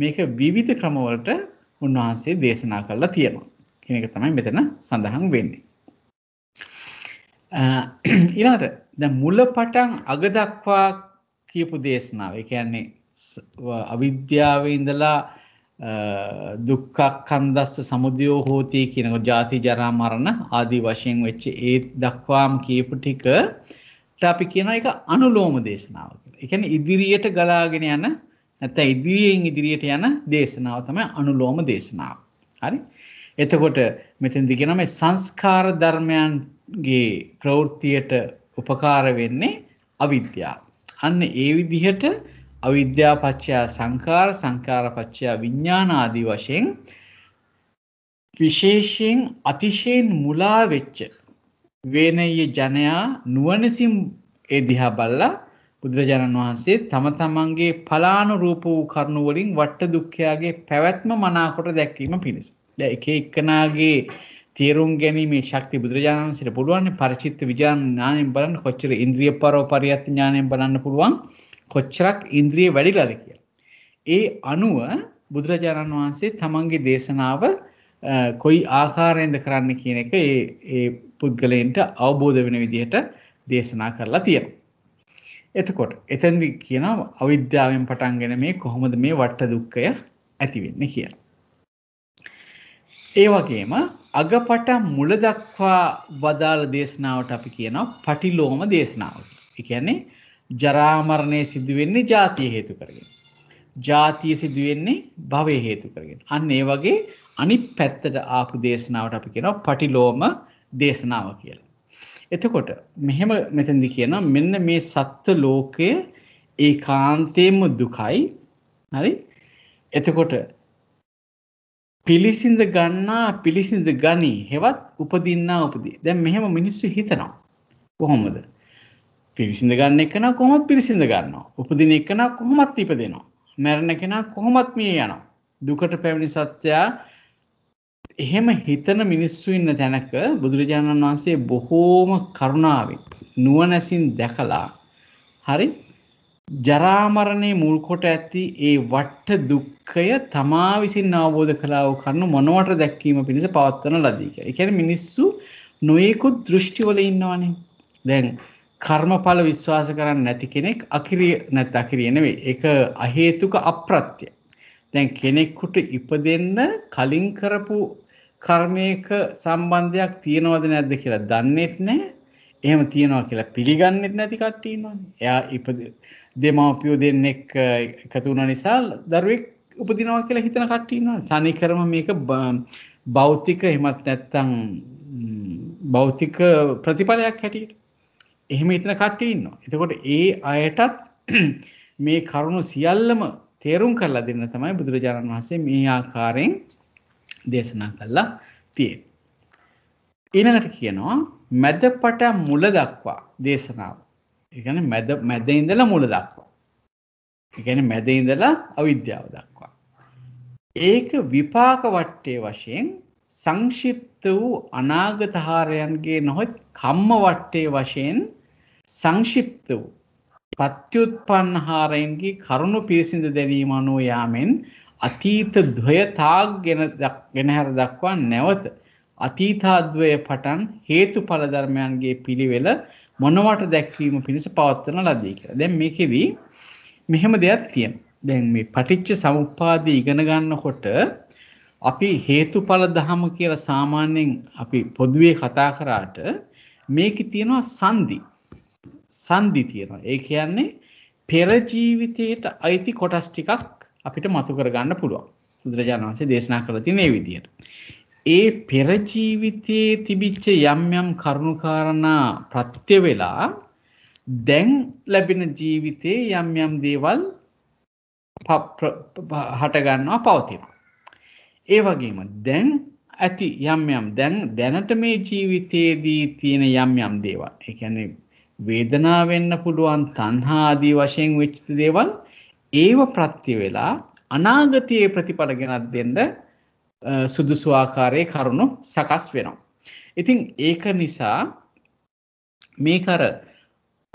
මේක විවිධ ක්‍රමවලට උන්වහන්සේ දේශනා කරලා තියෙනවා කියන එක තමයි මෙතන සඳහන් වෙන්නේ. ඊළඟට දැන් මුල පටන් අග දක්වා කියපු දේශනාව. ඒ කියන්නේ අවිද්‍යාවේ ඉඳලා දුක්ඛ කන්දස්ස සමුදයෝ හෝති කියන ජාති ජරා මරණ ආදී වශයෙන් වෙච්ච ඒ දක්වාම කියපු ටික අපි කියන එක අනුලෝම දේශනාව කියලා. ඒ කියන්නේ ඉදිරියට ගලාගෙන යන නැත ඉදිරියෙන් ඉදිරියට යන දේශනාව තමයි අනුලෝම දේශනාව. හරි එතකොට මෙතන් දිගෙනම සංස්කාර ධර්මයන්ගේ ප්‍රවෘත්තියට උපකාර වෙන්නේ අවිද්‍යාව. අන්න ඒ විදිහට අවිද්‍යාපච්චයා සංකාර සංකාරපච්චයා විඤ්ඥානාදී වශයෙන් විශේෂයෙන් අතිශයෙන් මුලා වෙච්ච වේනය ජනයා නුවනසිම් එදිහා බල්ලා බුදුරජාණන් වහන්සේ තම තමන්ගේ පලානු රූප වූ කරුණුවලින් වට්ට දුක්ඛයාගේ පැවැත්ම මනාකොට දැක්වීම පිණිස. ද එක එක්කනාගේ තේරුම් ගැනීමේ ශක්ති බුදුරජාණන්සිට පුළුවන් පරිචිත්ත විජාන ඥානයෙන් බලන්න කොච්චර ඉන්ද්‍රිය පරෝ පරියත් ඥානයෙන් බලන්න පුළුවන් කොච්චරක් ඉන්ද්‍රිය වැඩිලාද කිය. ඒ අනුව බුදුරජාණන් වහන්සේ තමන්ගේ දේශනාව කොයි ආකාරයෙන්ද කරන්න කියන එක ඒ පුද්ගලයන්ට අවබෝධ වෙන විදිහට දේශනා කරලා තියෙනවා. එතකොට එතැදි කියනවා අවිද්‍යාවෙන් පටන්ගෙන මේ කොහොමද මේ වට්ට දුක්කය ඇතිවෙන්න කියලා. ඒ වගේම අගපට මුල දක්වා වදාළ දේශනාවට අපි කියනවා පටිලෝම දේශනාව. එකන්නේ ජරාමරණය සිදුවෙන්නේ ජාතිය හේතු කරගෙන. ජාතිය සිදුවෙන්නේ භවය හේතු කරගෙන. අන්න ඒ වගේ අනි පැත්තට ආපු දේශනාවට අපි කෙනවා පටිලෝම දේශනාව කියලා. එතකොට මෙහෙම මෙතැදි කියන මෙන්න මේ සත්ව ලෝකය ඒ කාන්තයෙන්ම දුකයි හරි එතකොට පිළිසිඳ ගන්නා පිළිසිඳ ගනී හෙවත් උපදින්නා උපදී දැන් මෙහෙම මිනිස්සු හිතනවා කොහොමද පිරිසිඳ ගන්න එකන කොහොමත් පිරිසිඳ ගන්නවා උපදින එකන කොහොමත් ඉපදෙනවා මැරණ කෙනා කොහොමත් මිය යනවා දුකට පැමිණි සත්‍යයා එහෙම හිතන මිනිස්සු ඉන්න තැනක බුදුරජාණන් වහන්සේ බොහෝම කරුණාවෙන් නුවණැසින් දැකලා හරි ජරාමරණේ මුල් කොට ඇති ඒ වට දුක්ඛය තමා විසින් අවබෝධ කළා වූ කරුණු මොනවට දැක්වීම පිණිස පවත්වන ලදී කියලා. ඒ කියන්නේ මිනිස්සු නොයෙකුත් දෘෂ්ටිවල ඉන්නවනේ. දැන් කර්මඵල විශ්වාස කරන්නේ නැති කෙනෙක් අකිරිය නැත් අකිරිය නෙවෙයි. ඒක අහේතුක අප්‍රත්‍යය. දැන් කෙනෙක්කුට ඉපදෙන්න කලින් කරපු කර්මයක සම්බන්ධයක් තියෙනවද නැද්ද කියලා දන්නේත් නැහැ. එහෙම තියෙනවා කියලා පිළිගන්නේත් නැති කට්ටිය ඉන්නවනේ. එයා ඉපද දෙමාපියෝ දෙන්නෙක් එකතු වුණ නිසා දරුවෙක් උපදිනවා කියලා හිතන කට්ටිය ඉන්නවා. තනිකරම මේක භෞතික එහෙමත් නැත්නම් භෞතික ප්‍රතිඵලයක් හැටියට. එහෙම හිතන කට්ටිය ඉන්නවා. එතකොට ඒ අයටත් මේ කරුණු සියල්ලම තේරුම් කරලා දෙන්න තමයි බුදුරජාණන් වහන්සේ මේ ආකාරයෙන් දේශනා කල්ලා තියෙන්. ඊනඟට කියනවා මැදපට මුල දක්වා දේශනාව එකන මැද ඉඳලා මුල දක්වා එකන මැද ඉඳලා අවිද්‍යාව දක්වා. ඒක විපාක වට්ටේ වශයෙන් සංශිප්ත වූ අනාගතහාරයන්ගේ නොහොත් කම්ම වට්ටේ වශයෙන් සංශිප්ත වූ පත්‍යුත්පන්හාරයන්ගේ කරුණු පිරිසිඳ දැරීම අනුව යාමෙන් අතීත ද්වයතාක් ගෙන ගෙනහැර දක්වා නැවත අතීතාද්වය පටන් හේතු පලධර්මයන්ගේ පිළිවෙල මොනවට දැක්වීම පිණිස පවත්වන ලදී කියලා. දැන් මේකෙදී මෙහෙම දෙයක් තියෙන. දැන් මේ පටිච්ච සමුප්පාදය ඉගෙන ගන්නකොට අපි හේතුඵල දහම කියලා සාමාන්‍යයෙන් අපි පොදුවේ කතා කරාට මේකේ තියෙනවා සංදි සන්ධි තියෙනවා. ඒ කියන්නේ පෙර ජීවිතයට අයිති කොටස් ටිකක් අපිට මතු කරගන්න පුළුවන්. බුදුරජාණන් වහන්සේ දේශනා කරලා තියෙන මේ විදිහට. ඒ පෙර ජීවිතයේ තිබිච්ච යම් යම් කරුණාකාරණා ප්‍රත්‍ය වෙලා දැන් ලැබෙන ජීවිතේ යම් යම් දේවල් හට ගන්නවා පවතිනවා. ඒ වගේම දැන් ඇති යම් යම් දැන් දැනට මේ ජීවිතයේදී තියෙන යම් යම් දේවල්. ඒ කියන්නේ වේදනාව වෙන්න පුළුවන් තණ්හා ආදී වශයෙන් වෙච්ච දේවල් ඒව ප්‍රත්‍ය වෙලා අනාගතයේ ප්‍රතිඵල ගෙනත් දෙන්න සුදුසු ආකාරයේ කරුණු සකස් වෙනවා. ඉතින් ඒක නිසා මේක අර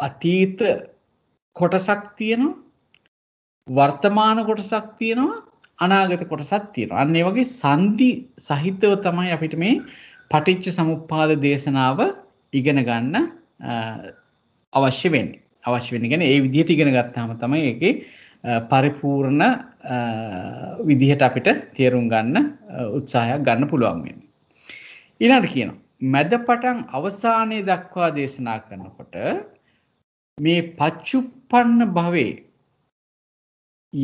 අතීත කොටසක් තියෙනවා වර්තමාන කොටසක් තියෙනවා අනාගත කොටසක් තියෙනවා. අන්න ඒ වගේ සංදි සහිතව තමයි අපිට මේ පටිච්ච සමුප්පාද දේශනාව ඉගෙන ගන්න අවශ්‍ය වෙන් අවශ්‍ය වෙන ගැන ඒ විදිහට ඉගෙන ගත්තාම තමයි එක පරිපූර්ණ විදිහට අපිට තේරුම් ගන්න උත්සාහයක් ගන්න පුළුවන් වෙන්න. ඊළඟට කියනවා මැද පටන් අවසානයේ දක්වා දේශනා කරනකොට මේ පච්චුප්පන්න භවේ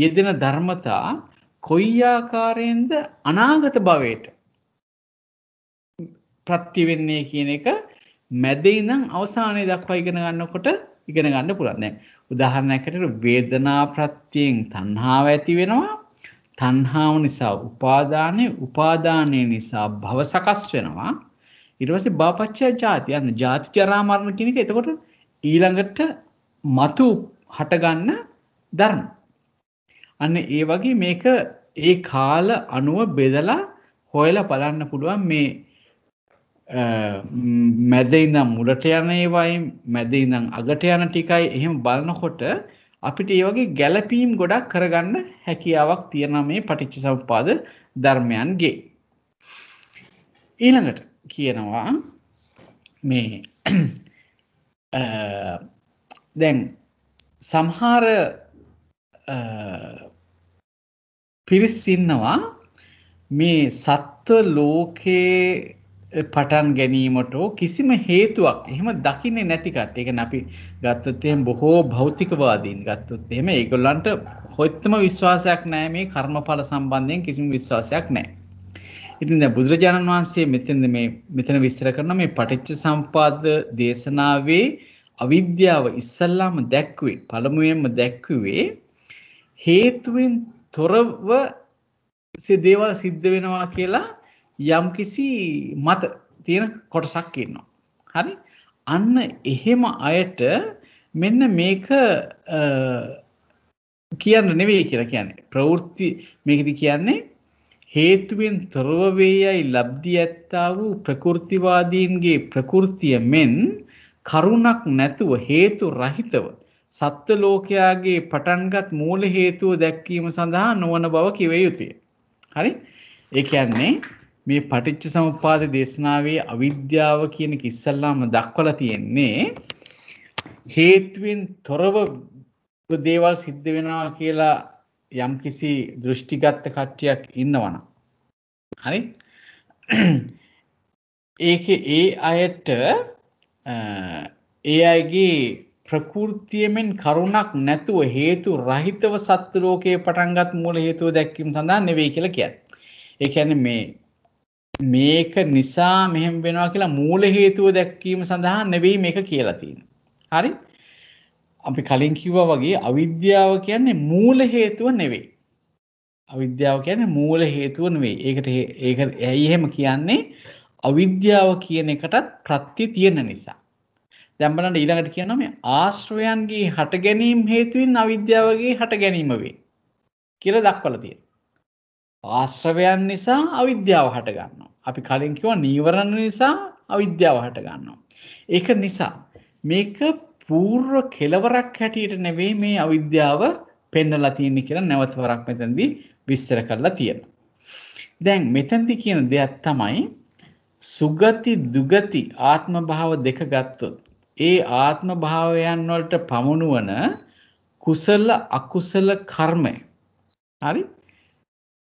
යෙදෙන ධර්මතා කොයි ආකාරයෙන්ද අනාගත භවයට ප්‍රත්‍ය වෙන්නේ කියන එක මැදේ ඉඳන් අවසානයේ දක්වා ඉගෙන ගන්නකොට ඉගෙන ගන්න පුළුවන්. දැන් උදාහරණයකට වේදනා ප්‍රත්‍යයෙන් තණ්හාව ඇති වෙනවා. තණ්හාව නිසා උපාදානය, උපාදානය නිසා භව සකස් වෙනවා. ඊට පස්සේ බාපච්චය ජාති යන ජාති ජරා මරණ කියන එක එතකොට ඊළඟට මතු හටගන්න ධර්ම. අන්න ඒ වගේ මේක ඒ කාල අනුව බෙදලා හොයලා බලන්න පුළුවන් මේ මැදයිනම් මුලට යන ඒවයි මැදයිනම් අගට යන ටිකයි එහෙම බලනකොට අපිට ඒ වගේ ගැලපීම් ගොඩක් කරගන්න හැකියාවක් තියෙන මේ පටිච්ච සම්පාද ධර්මයන්ගේ. ඊළඟට කියනවා මේ දැන් සමහාර පිරිස් ඉන්නවා මේ සත්ව ලෝකයේ පටන් ගැනීමට කිසිම හේතුවක් එහෙම දකින්නේ නැතිකට එක අපි ගත්තොත්තයෙන් බොහෝ භෞතිකවාදීන් ගත්තොත් එහෙම ඒගොල්ලන්ට හොත්තම විශ්වාසයක් නෑ මේ කර්මඵල සම්බන්ධයෙන් කිසිම විශ්වාසයක් නෑ. ඉතින් දැන් බුදුරජාණන් වහන්සේ මෙතෙන්ද මේ මෙතන විස්තර කරන මේ පටිච්ච සම්පාද දේශනාවේ අවිද්‍යාව ඉස්සල්ලාම දැක්වේ පළමුවෙන්ම දැක්වේ හේතුවෙන් තොරව දේවල් සිද්ධ වෙනවා කියලා යම්කිසි මත තියෙන කොටසක් ඉන්නවා. හරි අන්න එහෙම අයට මෙන්න මේක කියන්න නෙවේ කියලා කියන්නේ ප්‍රවෘත්ති මේකද කියන්නේ හේතුවෙන් තොරවවේයයි ලබ්දි ඇත්තා වූ ප්‍රකෘතිවාදීන්ගේ ප්‍රකෘතිය මෙන් කරුණක් නැතුව හේතු රහිතව සත්ව ලෝකයාගේ පටන්ගත් මූල හේතුව දැක්වීම සඳහා නොවන බව කිව යුතුය. හරි ඒ කියන්නේ මේ පටිච්ච සමුපාද දේශනාවේ අවිද්‍යාව කියන කිස්සල්ලාම දක්වලා තියෙන්නේ හේතුවෙන් තොරව දේවල් සිද්ධ වෙනවා කියලා යම් කිසි දෘෂ්ටිගත්ත කට්ටියක් ඉන්නවන. හරි ඒක ඒ අයට ඒ අයගේ ප්‍රකෘතියමෙන් කරුණක් නැතුව හේතු රහිතව සත්තු ලෝකයේ පටන්ගත් මූල හේතුව දැක්කීම සඳහා නෙවෙයි කියලා කියන්න. ඒ ඇන මේ මේක නිසා මෙහෙම වෙනවා කියලා මූල හේතුව දැක්වීම සඳහා නෙවෙයි මේක කියලා තියෙන්නේ. හරි? අපි කලින් කිව්වා වගේ අවිද්‍යාව කියන්නේ මූල හේතුව නෙවෙයි. අවිද්‍යාව කියන්නේ මූල හේතුව නෙවෙයි. ඒකට ඒක ඇයි එහෙම කියන්නේ? අවිද්‍යාව කියන එකටත් ප්‍රත්‍ය තියෙන නිසා. දැන් බලන්න ඊළඟට කියනවා මේ ආශ්‍රයයන්ගේ හට ගැනීම හේතුවෙන් අවිද්‍යාවගේ හට ගැනීම වේ කියලා දක්වලා තියෙනවා. ආශ්‍රවයන් නිසා අවිද්‍යාව හට ගන්නවා. අපි කලින් කිව්වා නීවරණ නිසා අවිද්‍යාව හට ගන්නවා. ඒක නිසා මේක పూర్ව කෙලවරක් හැටියට නෙවෙයි මේ අවිද්‍යාව පෙන්වලා තියෙන්නේ කියලා නැවත වරක් මෙතෙන්දී විස්තර කරලා තියෙනවා. දැන් මෙතෙන්දී කියන දෙයක් තමයි සුගති දුගති ආත්ම භාව දෙක ගත්තොත් ඒ ආත්ම භාවයන් වලට පමුණුවන කුසල අකුසල කර්මය හරි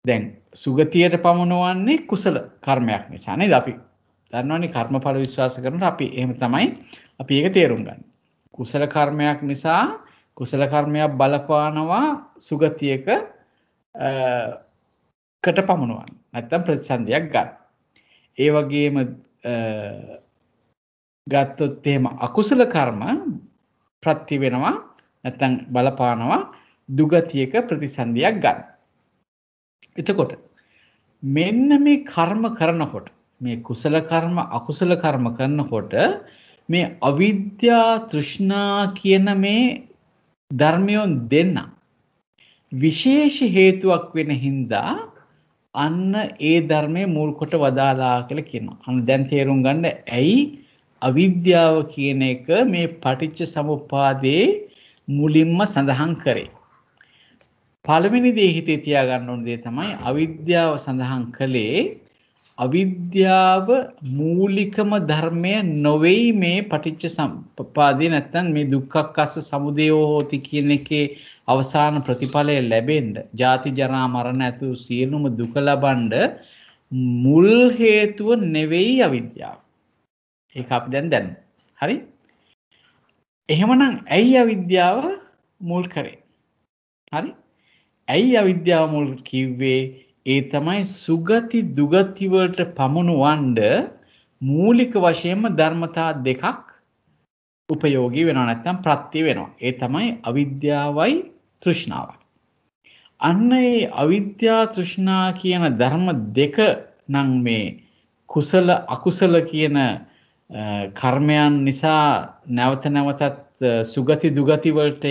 දැන් සුගතියට පමුණුවන්නේ කුසල කර්මයක් නිසා නේද අපි දන්නවනේ කර්මඵල විශ්වාස කරනට අපි එහෙම තමයි අපි ඒක තේරුම් ගන්න. කුසල කර්මයක් නිසා කුසල කර්මයක් බලපානවා සුගතියක කට පමුණුවන් නැත්තම් ප්‍රතිසන්දයක් ගන්න. ඒ වගේම ගත්තොත් එහෙම අකුසල කර්ම ප්‍රත්ති වෙනවා නැත්තම් බලපානවා දුගතියක ප්‍රතිසන්දියක් ගන්න. එතකොට මෙන්න මේ කර්ම කරනකොට මේ කුසල කර්ම අකුසල කර්ම කරනකොට මේ අවිද්‍යා තෘෂ්ණා කියන මේ ධර්මයොන් දෙන්න විශේෂ හේතුවක් වෙන හින්දා අන්න ඒ ධර්මය මුල් කොට වදාලා කියලා කියනවා. අන්න දැන් තේරුම් ගන්න ඇයි අවිද්‍යාව කියන එක මේ පටිච්ච සමුප්පාදයේ මුලින්ම සඳහන් කරේ. පළවෙනි දේ හිතේ තියාගන්න ඕන දේ තමයි අවිද්‍යාව සඳහන් කළේ අවිද්‍යාව මූලිකම ධර්මය නොවෙයි මේ පටිච්ච සම්පපාදේ නැත්තම් මේ දුක්ඛක් අස්ස සමුදයෝ හෝති කියන එකේ අවසාන ප්‍රතිඵලය ලැබෙන්න ජාති ජරා මරණ ඇතු සියලුම දුක ලබන්න මුල් හේතුව නෙවෙයි අවිද්‍යාව. ඒක අපි දැන් දැන්. හරි? එහෙමනම් ඇයි අවිද්‍යාව මුල් කරේ? හරි? ඇයි අවිද්‍යාව මුල් කිව්වේ ඒ තමයි සුගති දුගති වලට පමුණුවන්ඩ මූලික වශයෙන්ම ධර්මතා දෙකක් උපයෝගී වෙනවා නැත්නම් ප්‍රත්‍ය වෙනවා. ඒ තමයි අවිද්‍යාවයි තෘෂ්ණාවයි. අන්න ඒ අවිද්‍යා තෘෂ්ණා කියන ධර්ම දෙක නම් මේ කුසල අකුසල කියන කර්මයන් නිසා නැවත නැවතත් සුගති දුගති වලට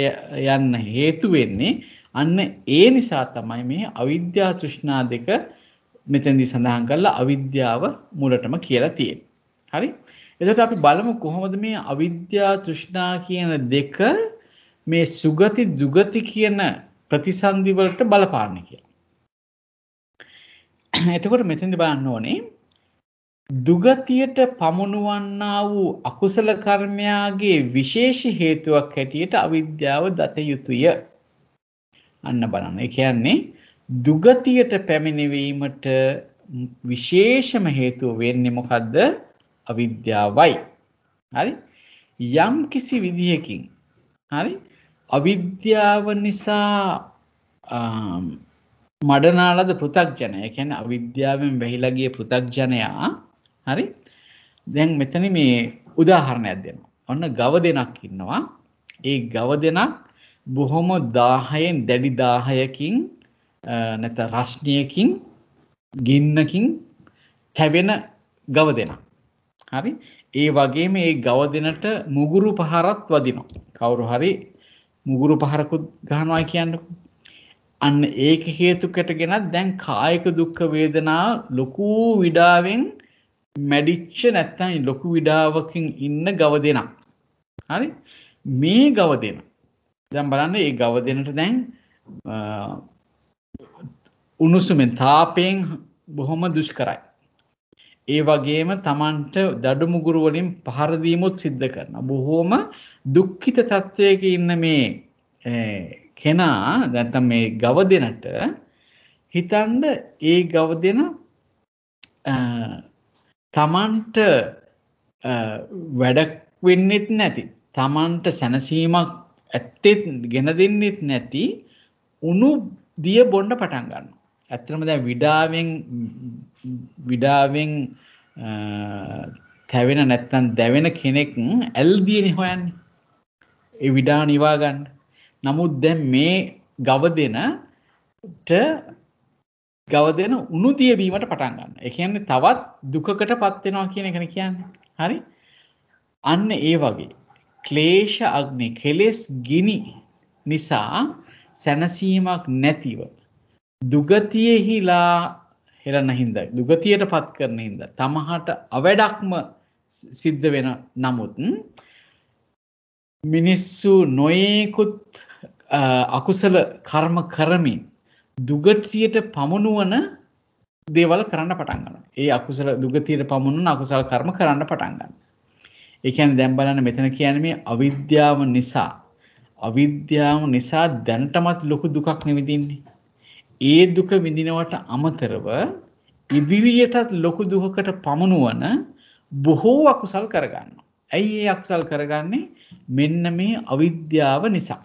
යන්න හේතු වෙන්නේ අන්න ඒ නිසා තමයි මේ අවිද්‍යා තෘෂ්ණා දෙක මෙතැදි සඳහන් කරලා අවිද්‍යාව මුලටම කියලා තියෙන්. හරි එතට අපි බලමු කොහොමද මේ අවිද්‍යා තෘෂ්ණා කියන දෙක මේ සුගති දුගති කියන ප්‍රතිසන්ධිවලට බලපාන්න කිය. එතකොට මෙතැදි බලන්න ඕනේ දුගතියට පමුණුවන්නා වූ අකුසල කර්මයාගේ විශේෂ හේතුවක් හැටියට අවිද්‍යාව දත යුතුය අන්න බලන්න. ඒ කියන්නේ දුගතියට පැමිණවීමට විශේෂම හේතුව වෙන්නේ මොකද්ද? අවිද්‍යාවයි. හරි? යම් කිසි විදිහකින් හරි අවිද්‍යාව නිසා මඩනාලද පෘථග්ජනය කියන්නේ අවිද්‍යාවෙන් වැහිලා ගිය පෘථග්ජනයා හරි දැන් මෙතන මේ උදාහරණයක් දෙනවා. ඔන්න ගව දෙනක් ඉන්නවා. ඒ ගව දෙනක් බොහොම දාහයෙන් දැඩි දාහයකින් නැත රශ්නයකින් ගින්නකින් තැවෙන ගව දෙෙන. හරි ඒ වගේම ඒ ගව දෙනට මුගුරු පහරත් වදිනවා. කවුරු හරි මුගුරු පහරකුත් ගහනවා කියන්නකු. අන්න ඒක හේතුකට ගෙනත් දැන් කායක දුක්ක වේදනා ලොකූ විඩාවෙන් මැඩිච්ච නැත්තයි ලොකු විඩාවකින් ඉන්න ගව දෙෙන. හරි මේ ගව දෙෙන දැම් බලන්න ඒ ගව දෙනට දැන් උණුසුමෙන් තාපයෙන් බොහොම දුෂ්කරයි. ඒ වගේම තමන්ට දඩුමුගුරු වලින් පහරදීමුත් සිද්ධ කරන. බොහෝම දුක්ඛිත තත්ත්වයක ඉන්න මේ කෙනා නැත්නම් මේ ගව දෙනට හිතන්න ඒ ගව දෙන තමන්ට වැඩක් වෙන්නෙත් නැති. තමන්ට සැනසීමක් ඇත්තෙත් ගෙන දෙන්නෙත් නැති උනු දිය බොන්්ඩ පටන් ගන්න. ඇත්තරම දැ විඩාවෙන් විඩාවෙන් තැවෙන නැත්තන් දැවෙන කෙනෙක් ඇල්දියන හොයන් ඒ විඩා නිවාගන්න. නමුත් දැ මේ ගව දෙනට ගව දෙන උුණු දියබීමට පටන් ගන්න. එකන්නේ තවත් දුකකට පත්වෙනවා කියන කෙන කියන්න. හරි අන්න ඒ වගේ ක්ලේශ අග්නි කෙලෙස් ගිනි නිසා සැනසීමක් නැතිව දුගතියෙහිලා හෙරන හින්ද දුගතියට පත් කරන හින්ද තමහට අවැඩක්ම සිද්ධ වෙන නමුත් මිනිස්සු නොයෙකුත් අකුසල කර්ම කරමින් දුගතියට පමුණුවන දේවල් කරන්න පටන්ගන්න ඒ අකුසල දුගතියට පමුණුන අකුසල් කර්ම කරන්න පටන්ගන්න එකන දැම් බලන්න මෙතන කියන මේ අවිද්‍යාව නිසා අවිද්‍යාව නිසා දැනටමත් ලොකු දුකක් නෙවිදින්නේ. ඒ දුක විඳිනවට අමතරව ඉදිරියටත් ලොකු දුහකට පමණුවන බොහෝ අකුසල් කරගන්න. ඇයි ඒ අකුසල් කරගන්නේ මෙන්න මේ අවිද්‍යාව නිසා.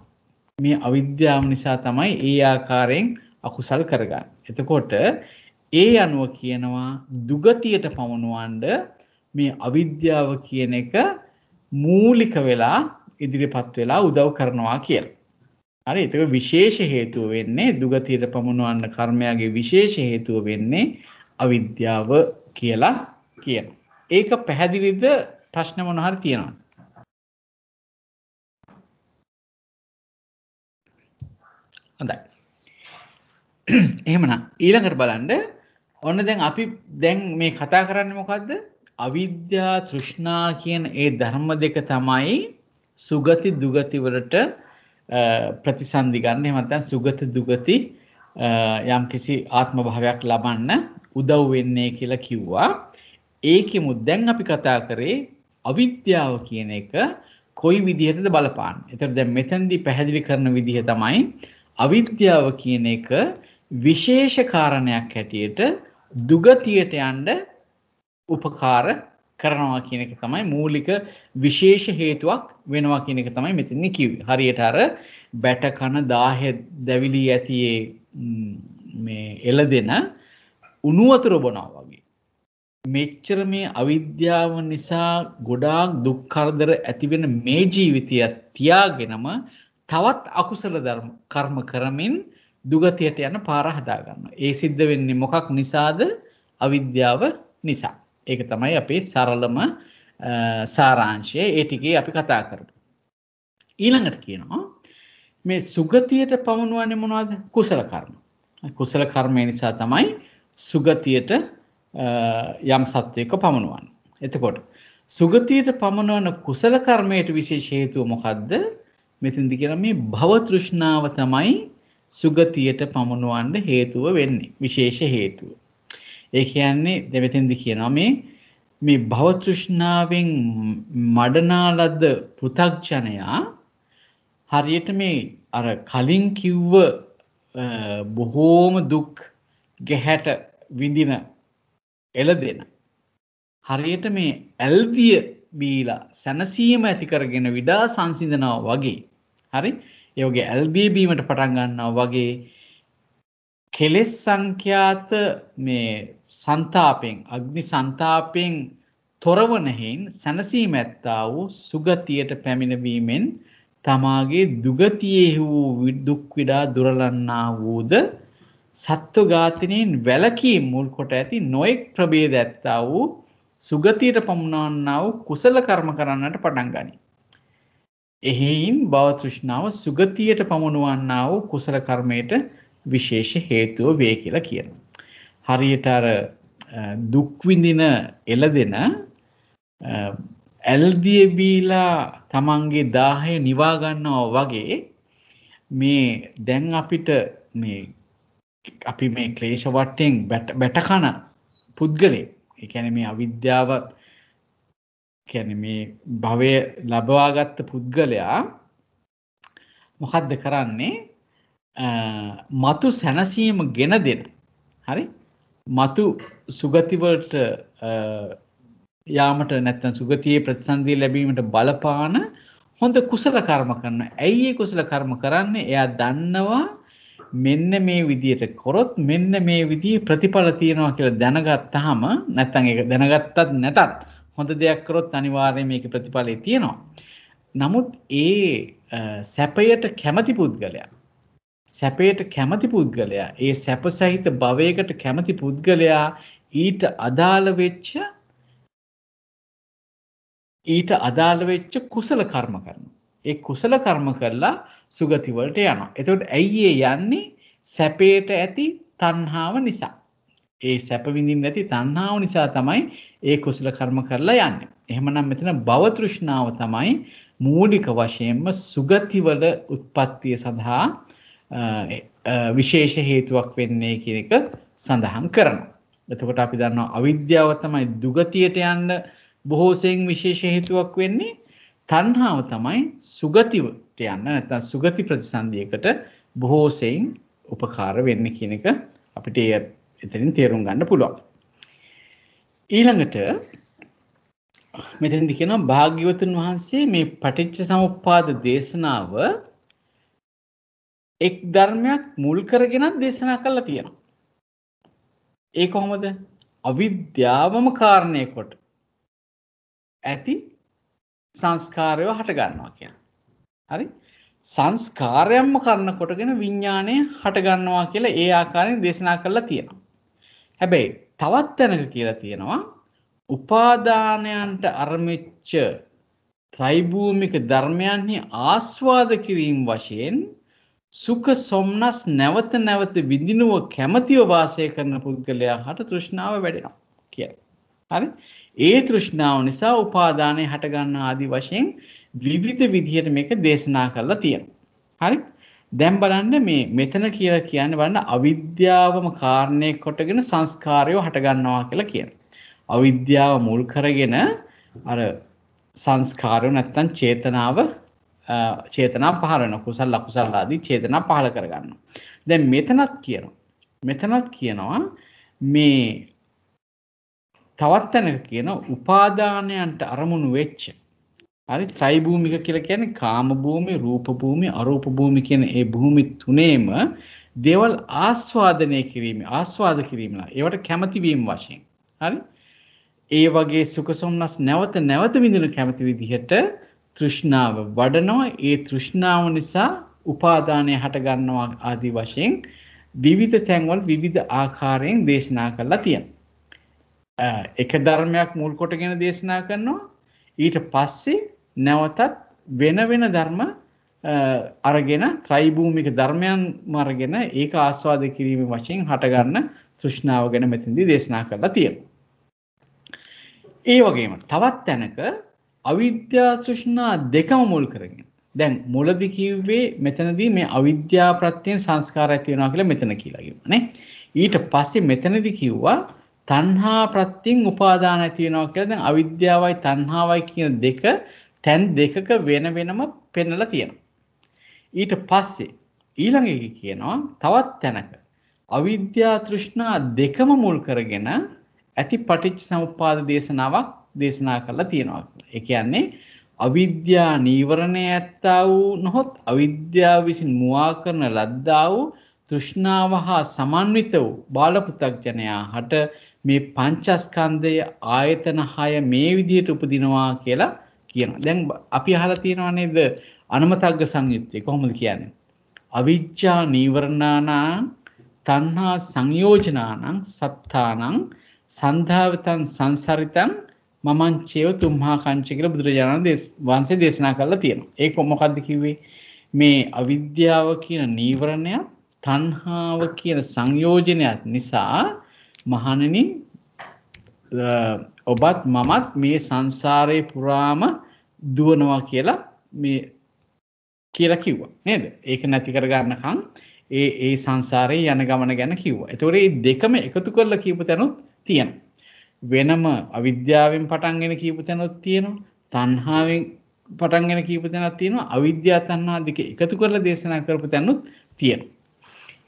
මේ අවිද්‍යාව නිසා තමයි ඒ ආකාරයෙන් අකුසල් කරගන්න. එතකොට ඒ අනුව කියනවා දුගතියට පමණුවන්ඩ මේ අවිද්‍යාව කියන එක මූලික වෙලා ඉදිරිපත් වෙලා උදව් කරනවා කියල. හරි එතක විශේෂ හේතුව වෙන්නේ දුගතීර පමුණුවන්න කර්මයාගේ විශේෂ හේතුව වෙන්නේ අවිද්‍යාව කියලා කියන. ඒක පැහැදිලිද ප්‍රශ්න මොනහර තියෙනවා. හොඳයි. එහෙමනම් ඊළඟට බලන්න ඔන්න දැන් අපි දැන් මේ කතා කරන්න මොකක්ද අවිද්‍යා තෘෂ්ණා කියන ඒ ධර්ම දෙක තමයි සුගති දුගති වලට ප්‍රතිසන්දි ගන්න එහෙම නැත්නම් සුගති දුගති යම් කිසි ආත්ම භාවයක් ලබන්න උදව් වෙන්නේ කියලා කිව්වා. ඒකෙමු දැන් අපි කතා කරේ අවිද්‍යාව කියන එක කොයි විදිහටද බලපාන්නේ. ඒතර දැන් මෙතෙන්දී පැහැදිලි කරන විදිහ තමයි අවිද්‍යාව කියන එක විශේෂ කාරණයක් හැටියට දුගතියට යන්න උපකාර කරනවා කියන එක තමයි මූලික විශේෂ හේතුවක් වෙනවා කියන එක තමයි මෙතින්නේ කිව්වේ. හරියට අර බැට කන 10 දැවිලි ඇතියේ මේ එළදෙන උණු වතුර බොනවා වගේ. මෙච්චර මේ අවිද්‍යාව නිසා ගොඩාක් දුක් කරදර ඇති වෙන මේ ජීවිතය තියාගෙනම තවත් අකුසල ධර්ම කර්ම කරමින් දුගතියට යන පාර හදා ගන්නවා. ඒ සිද්ධ වෙන්නේ මොකක් නිසාද? අවිද්‍යාව නිසා. ඒක තමයි අපේ සරලම සාරාංශය ඒ ටිකේ අපි කතා කරමු. ඊළඟට කියනවා මේ සුගතියට පමුණුවන්නේ මොනවද? කුසල කර්ම. කුසල කර්මය නිසා තමයි සුගතියට යම් සත්වයක පමුණුවන්නේ. එතකොට සුගතියට පමුණවන කුසල කර්මයට විශේෂ හේතුව මොකද්ද? මෙතෙන්දි කියන මේ භව තෘෂ්ණාව තමයි සුගතියට පමුණවන්න හේතුව වෙන්නේ. විශේෂ හේතුව. ඒ කියන්නේ දෙවෙතෙන්දි කියනවා මේ මේ භවතෘෂ්ණාවෙන් මඩනාලද පෘථග්ජනයා හරියට මේ අර කලින් කිව්ව බොහෝම දුක් ගැහැට විඳින එළදෙන. හරියට මේ ඇල්දිය බීලා සැනසීම ඇති කරගෙන විඩා සංසිඳනවා වගේ. හරි යෝගේ ඇල්දිය බීමට පටන් ගන්නවා වගේ කෙලෙස් සංඛ්‍යාත මේ සන්තාපයෙන් අග්නි සන්තාපයෙන් තොරවනෙහින් සැනසීම ඇත්තා වූ සුගතියට පැමිණවීමෙන් තමාගේ දුගතියේ වූ දුක් විඩා දුරලන්නා වූද සත්ව ඝාතනයෙන් වැළකී මුල් කොට ඇති නොයෙක් ප්‍රභේද ඇත්තා වූ සුගතියට පමුණවන්නා වූ කුසල කර්ම කරන්නට පටන් ගනී. එහෙයින් භව තෘෂ්ණාව සුගතියට පමුණවන්නා වූ කුසල කර්මයට විශේෂ හේතුව වේ කියලා කියනවා. හරියට අර දුක්විඳින එලදෙන ඇල්දිය බීලා තමන්ගේ දාහය නිවාගන්නවා වගේ මේ දැන් අපිට මේ අපි මේ ක්ලේෂවට්ටෙන් බැටකන පුද්ගලේ එකැන මේ අවිද්‍යාව කැන මේ භවය ලබවාගත්ත පුද්ගලයා මොකක්ද කරන්නේ මතු සැනසීම ගෙන දෙන හරි මතු සුගතිවලට යාමට නැත්තන් සුගතියේ ප්‍රතිසන්දී ලැබීමට බලපාන හොඳ කුසල කර්ම කරන ඇයි ඒ කුසල කර්ම කරන්න එයා දන්නවා මෙන්න මේ විදියට කොරොත් මෙන්න මේ විදිී ප්‍රතිඵල තියෙනවා කියලා දැනගත්තාම නැත්තන් එක දැනගත්තත් නැතත් හොඳ දෙයක් කරොත් අනිවාර්ය මේක ප්‍රතිඵලය තියෙනවා. නමුත් ඒ සැපයට කැමති පුද්ගලයා සැපයට කැමති පුද්ගලයා ඒ සැප සහිත භවයකට කැමති පුද්ගලයා ඊට අදාළ වෙච්ච ඊට අදාළ වෙච්ච කුසල කර්ම කරනවා. ඒ කුසල කර්ම කරලා සුගති වලට යනවා. එතකොට ඇයි ඒ යන්නේ? සැපයට ඇති තණ්හාව නිසා. ඒ සැප විඳින්න ඇති තණ්හාව නිසා තමයි ඒ කුසල කර්ම කරලා යන්නේ. එහෙමනම් මෙතන භව තෘෂ්ණාව තමයි මූලික වශයෙන්ම සුගතිවල උත්පත්තිය සඳහා විශේෂ හේතුවක් වෙන්නේ කියන එක සඳහන් කරනවා. එතකොට අපි දන්නවා අවිද්‍යාව තමයි දුගතියට යන්න බොහෝසයෙන් විශේෂ හේතුවක් වෙන්නේ තණ්හාව තමයි සුගතිවට යන්න නැත්නම් සුගති ප්‍රතිසන්දියකට බොහෝසයෙන් උපකාර වෙන්න කියන එක අපිට එතනින් තේරුම් ගන්න පුළුවන්. ඊළඟට මෙතනදී කියනවා භාග්‍යවතුන් වහන්සේ මේ පටිච්ච සමුප්පාද දේශනාව එක් ධර්මයක් මුල් කරගෙනත් දේශනා කල්ලා තියෙනවා. ඒ කොහොමද අවිද්‍යාවම කාරණයකොට ඇති සංස්කාරයව හටගන්නවා කිය. හරි සංස්කාරයම්ම කරන්න කොටගෙන විඤ්ඥානය හටගන්නවා කියලා ඒ ආකාරයෙන් දේශනා කරලා තියෙනවා. හැබැයි තවත් තැනක කියලා තියෙනවා උපාදානයන්ට අරමිච්ච ත්‍රයිභූමික ධර්මයන්හි ආස්වාද කිරීම් වශයෙන් සුඛ සොම්නස් නැවත නැවත විඳිනුව කැමැතිව වාසය කරන පුද්ගලයා හට තෘෂ්ණාව වැඩෙනවා කියලා. හරි? ඒ තෘෂ්ණාව නිසා උපාදානය හට ගන්න ආදි වශයෙන් විවිධ විදිහට මේක දේශනා කරලා තියෙනවා. හරි? දැන් බලන්න මේ මෙතන කියලා කියන්නේ බලන්න අවිද්‍යාවම කාරණේ කොටගෙන සංස්කාරයෝ හට ගන්නවා කියලා කියනවා. අවිද්‍යාව මුල් කරගෙන අර සංස්කාරය නැත්තම් චේතනාව චේතනා පහරන කුසල්ල කුසල්ලාදී චේතනා පහල කරගන්න. දැන් මෙතනත් කියනවා. මෙතනත් කියනවා මේ තවත් තැනක කියන උපාදානයන්ට අරමුණු වෙච්ච. හරි ත්‍රයිභූමික කියලා කියන්නේ කාමභූමි රූපභූමි අරූපභූමි කියන ඒ භූමි තුනේම දේවල් ආස්වාදනය කිරීම ආස්වාද කිරීමලා ඒවට කැමතිවීම වශයෙන්. හරි ඒ වගේ සුකසොම්නස් නැවත නැවත විඳින කැමති විදිහට තෘෂ්ණාව වඩනවා ඒ තෘෂ්ණාව නිසා උපාදානය හටගන්නවා ආදී වශයෙන් විවිධ තැන්වල විවිධ ආකාරයෙන් දේශනා කරලා තියෙනවා. එක ධර්මයක් මුල් කොටගෙන දේශනා කරනවා ඊට පස්සේ නැවතත් වෙන වෙන ධර්ම අරගෙන ත්‍රිභූමික ධර්මයන් මරගෙන ඒක ආස්වාද කිරීම වශයෙන් හටගන්න තෘෂ්ණාව ගැන මෙතෙන්දී දේශනා කරලා තියෙනවා. ඒ වගේම තවත් තැනක අවිද්‍යා තෘෂ්ණා දෙකම මුල් කරගෙන. දැන් මුලදි කිව්වේ මෙතනදී මේ අවිද්‍යා ප්‍රත්‍යයෙන් සංස්කාර ඇති වෙනවා කියලා මෙතන කියලා කිව්වනේ. ඊට පස්සේ මෙතනදි කිව්වා තණ්හා ප්‍රත්‍යයෙන් උපාදාන ඇති වෙනවා කියලා. දැන් අවිද්‍යාවයි තණ්හාවයි කියන දෙක තැන් දෙකක වෙන වෙනම පෙන්වලා තියෙනවා. ඊට පස්සේ ඊළඟ එක කියනවා තවත් තැනක අවිද්‍යා තෘෂ්ණා දෙකම මුල් කරගෙන ඇති පටිච්ච සමුප්පාද දේශනාවක් දේශනා කරලා තියෙනවා. ඒ කියන්නේ අවිද්‍යා නීවරණය ඇත්තා වූ නොහොත් අවිද්‍යාව විසින් මුවා කරන ලද්දා වූ තෘෂ්ණාව හා සමන්විත වූ බාලපෘතග්ජනයා හට මේ පංචස්කන්ධය ආයතන හය මේ විදියට උපදිනවා කියලා කියන. දැන් අපි අහලා තියෙනවා නේද අනමතග්ග සංයුත්තේ කොහොමද කියන්නේ? අවිජ්ජා නීවරණානං තණ්හා සංයෝජනානං සත්තානං සන්ධාවතං සංසරිතං මමංචයව තුම්හා කංචිකර බුදුරජාණන් වන්සේ දේශනා කරලා තියෙනවා ඒ කොමොකක්ද කිවේ මේ අවිද්‍යාව කියන නීවරණයක් තන්හාව කියන සංයෝජනයක් නිසා මහණෙන ඔබත් මමත් මේ සංසාරය පුරාම දුවනවා කියලා මේ කියලා කිව්වා නේද ඒක නැති කරගන්නකං ඒ ඒ සංසාරය යන ගමන ගැන කිව්වා එතොරේ දෙකම එකතු කරලා කියපු තැනුත් තියෙනවා වෙනම අවිද්‍යාවෙන් පටන්ගෙන කීප තැනොත් තියෙනවා තණ්හාවෙන් පටන්ගෙන කීප තැනක් තියෙනවා අවිද්‍යා තණ්හා දෙක එකතු කරලා දේශනා කරපු තැනුත් තියෙනවා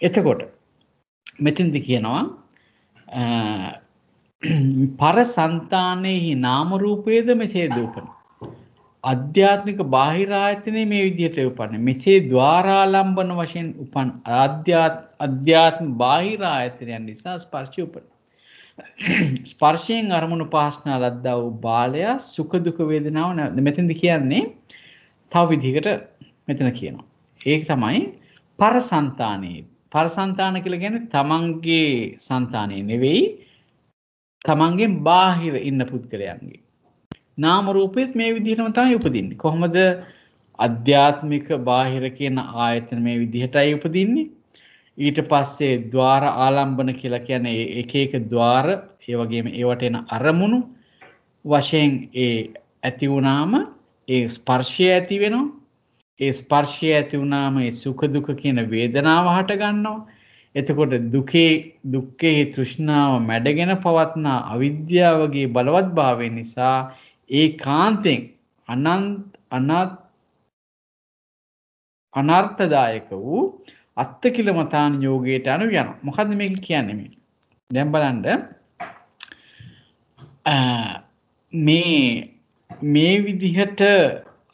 එතකොට මෙතෙන්ද කියනවා පර సంతානෙහි නාම රූපේද මෙසේ දූපන අධ්‍යාත්මික බාහිර ආයතනේ මේ විදිහට උපන්නේ මෙසේ ద్వාරාලම්බන වශයෙන් උපන් ආධ්‍යාත්ම බාහිර ආයතනයන් නිසා ස්පර්ශය උපන ස්පර්ශයෙන් අරමුණු පාස්නා ලද්දා වූ බාලයා සුඛ දුක වේදනාව නැද්ද මෙතෙන්ද කියන්නේ තව විදිහකට මෙතන කියනවා. ඒක තමයි පරසන්තානයේ පරසන්තාන කියලා කියන්නේ තමන්ගේ సంతානෙ නෙවෙයි තමන්ගෙන් බාහිර ඉන්න පුද්ගලයන්ගේ නාම රූපෙත් මේ විදිහටම තමයි උපදින්නේ. කොහොමද අධ්‍යාත්මික බාහිර කියන ආයතන මේ විදිහටයි උපදින්නේ. ඊට පස්සේ ද්වාර ආලම්බන කියලා කියන එක එක ද්වාර ඒ වගේම ඒවට එන අරමුණු වශයෙන් ඒ ඇති වුණාම ඒ ස්පර්ශය ඇති වෙනවා ඒ ස්පර්ශය ඇති වුණාම ඒ සුඛ දුක කියන වේදනාව හට ගන්නවා එතකොට දුකේ දුක්ඛේ තෘෂ්ණාව මැඩගෙන පවත්නා අවිද්‍යාවගේ බලවත්භාවය නිසා ඒ කාන්තෙන් අනන්ත අනත් අනර්ථදායක වූ අත්තකිල මතාන යෝගයට අනු යන මොකද මේ කියන්නෙම දැම්බලන්ඩ මේ මේ විදිහට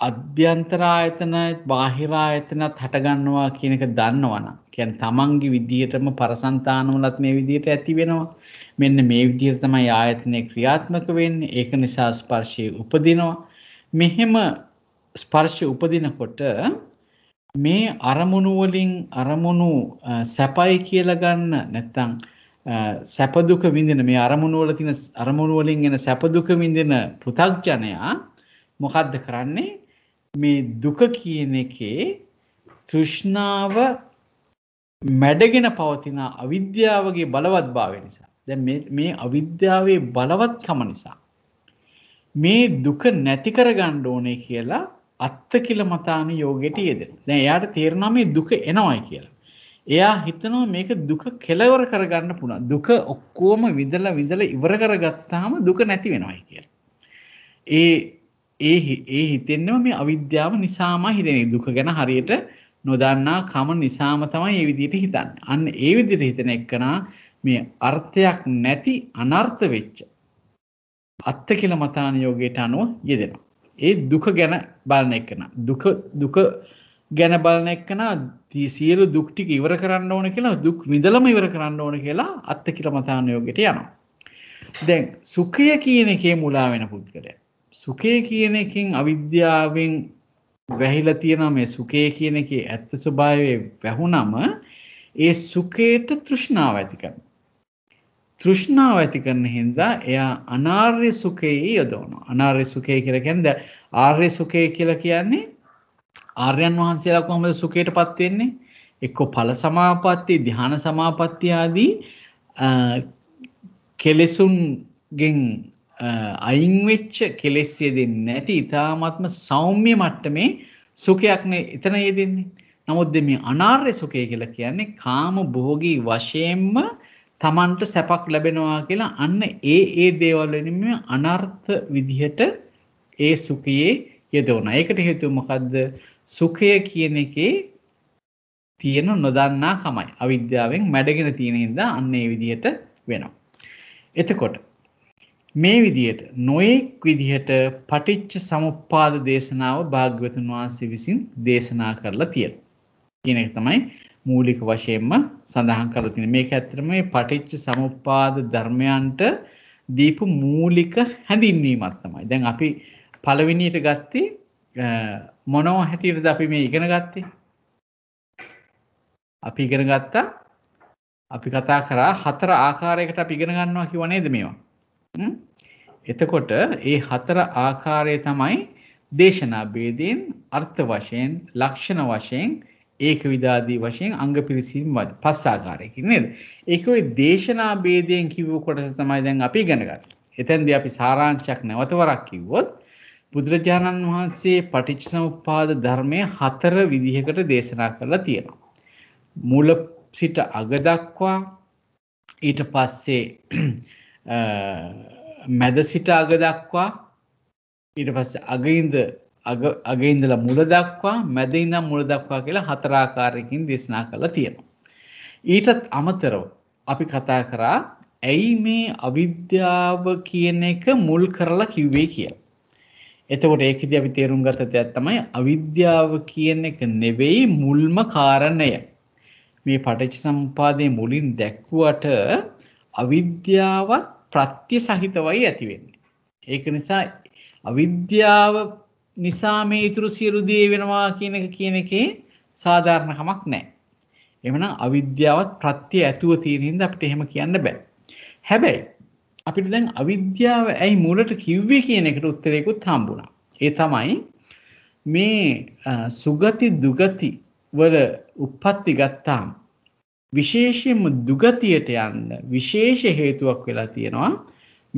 අභ්‍යන්තරායතන බාහිරායතනත් හටගන්නවා කියනක දන්නවන කියැන් තමන්ගි විදිහටම පරසන්තානවලත් මේ විදිහයට ඇති වෙනවා මෙන්න මේ විදිහර තමයි ආයතනය ක්‍රියාත්මක වෙන්න ඒක නිසා ස්පර්ශය උපදිනවා මෙහෙම ස්පර්ශය උපදිනකොට මේ අරමුණුවලින් අරමුණු සැපයි කියලගන්න නැත්තං සැපදුක විඳෙන මේ අරමුණුවල තින අරමුණුවලින් එන සැපදුක විඳෙන පෘථක්ජනයා මොකක්ද කරන්නේ මේ දුක කියන එකේ තෘෂ්ණාව මැඩගෙන පවතින අවිද්‍යාවගේ බලවත් භාවය නිසා දැ මේ අවිද්‍යාවේ බලවත්කම නිසා මේ දුක නැති කරගණ්ඩ ඕනේ කියලා අත්ත කියල මතානු යෝගෙට යෙදෙන දැන් එයාට තේරෙනවා මේ දුක එනවයි කියලා එයා හිතනවා මේක දුක කෙලවර කරගන්න පුළා දුක ඔක්කෝම විදල විදල ඉවර කරගත්තාම දුක නැති වෙනවයි කියලා. ඒ ඒ ඒ හිතෙන්ම මේ අවිද්‍යාව නිසාම හිතෙන දුක ගැන හරියට නොදන්නා කම නිසාම තමයි ඒ විදිහට හිතන්නේ. අන්න ඒ විදිහට හිතන එකනා මේ අර්ථයක් නැති අනර්ථ වෙච්ච අත්ති කියලා මතාන යෝගයට අනුව යෙදෙනවා. ඒ දුක ගැන බලන එකන දුක දුක ගැන බලන එක්කන සියලු දුක්ටික ඉවර කරන්න ඕන කියලා දුක් විදලම ඉවර කරන්න ඕන කියලා අත්තකිර මතානයෝගෙට යනවා. දැන් සුකය කියන එකේ මුලා වෙන පුද්ගලය. සුකය කියන එකින් අවිද්‍යාවෙන් වැහිලා තියෙන මේ සුකය කියන එක ඇත්ත ස්වභාවය වැැහුනම ඒ සුකයට තෘෂ්ණාව ඇතිකන්න. තෘෂ්ණාව ඇති කරන හින්දා එයා අනාර්ය සුඛයේ යොදවනවා. අනාර්ය සුඛය කියලා කියන්නේ දැන් ආර්ය සුඛය කියලා කියන්නේ ආර්යයන් වහන්සේලා කොහොමද සුඛයටපත් වෙන්නේ? එක්ක ඵල සමාපatti, ධ්‍යාන සමාපatti ආදී කෙලෙසුන්ගෙන් අයින් වෙච්ච කෙලෙස් යෙදෙන්නේ නැති ඊ타ත්ම සෞම්‍ය මට්ටමේ සුඛයක් නේ එතන යෙදෙන්නේ. නමුත් මේ අනාර්ය සුඛය කියලා කියන්නේ කාම භෝගී වශයෙන්ම තමන්ට සැපක් ලැබෙනවා කියලා අන්න ඒ ඒ දේවල්ලනම අනර්ථ විදිහට ඒ සුකයේ යෙදවන ඒකට හේතුමකක්ද සුකය කියන එකේ තියෙන නොදන්නා කමයි අවිද්‍යාවෙන් මැඩගෙන තියෙනෙද අන්නේ විදිහට වෙනවා. එතකොට මේ විදියට නොයෙක් විදිහට පටිච්ච සමුපාද දේශනාව භාග්‍යවතුන් වහන්සේ විසින් දේශනා කරලා තියෙන. කියන එක තමයි මූලික වශයෙන්ම සඳහන් කරලා තියෙනවා. මේක ඇත්තටම මේ පටිච්ච සමුප්පාද ධර්මයන්ට දීපු මූලික හැඳින්වීමක් තමයි. දැන් අපි පළවෙනියට ගත්තේ මොනව හැටියටද අපි මේ ඉගෙන ගත්තේ? අපි ඉගෙන ගත්තා අපි කතා කරා හතර ආකාරයකට අපි ඉගෙන ගන්නවා කිව්ව නේද මේවා? එතකොට ඒ හතර ආකාරය තමයි දේශනා ભેදයෙන් අර්ථ වශයෙන් ලක්ෂණ වශයෙන් ඒක විදාදී වශයෙන් අංග පිරිසීම් පස් ආකාරයකින් නේද? ඒක ওই දේශනා ભેදයෙන් කිව්ව කොටස තමයි දැන් අපි ඉගෙන ගන්න. එතෙන්දී අපි සාරාංශයක් නැවත වරක් කිව්වොත් බුදුරජාණන් වහන්සේ පටිච්චසමුප්පාද ධර්මයේ හතර විදිහකට දේශනා කරලා තියෙනවා. මූල සිට අග දක්වා ඊට පස්සේ මැද සිට අග දක්වා ඊට පස්සේ අගින්ද අගඉඳලා මුල දක්වා මැදඉඳම් මුල දක්වා කියලා හතරාකාරයකින් දේශනා කළ තියෙනවා. ඊටත් අමතරව අපි කතා කරා ඇයි මේ අවිද්‍යාව කියන එක මුල් කරලා කිව්වේ කියලා. එතකොට ඒකදී අපි තේරුම් ගත දෙයක් තමයි අවිද්‍යාව කියන එක නෙවෙයි මුල්ම කාරණය. මේ පටිච්ච සම්පාදයේ මුලින් දැක්ුවට අවිද්‍යාවත් ප්‍රත්‍ය සහිතවයි ඇති වෙන්නේ. ඒක නිසා අවිද්‍යාව නිසා මේ ඉතුරු සියලු දේ වෙනවා කියන එක කියන එකේ සාධාරණකමක් නැහැ. එහෙමනම් අවිද්‍යාවත් ප්‍රත්‍ය ඇතුව තියෙන හින්දා අපිට එහෙම කියන්න බෑ. හැබැයි අපිට දැන් අවිද්‍යාව ඇයි මූලට කිව්වේ කියන එකට උත්තරයකුත් හම්බුණා. ඒ තමයි මේ සුගති දුගති වල උප්පත්ති ගත්තාම විශේෂයෙන්ම දුගතියට යන්න විශේෂ හේතුවක් වෙලා තියෙනවා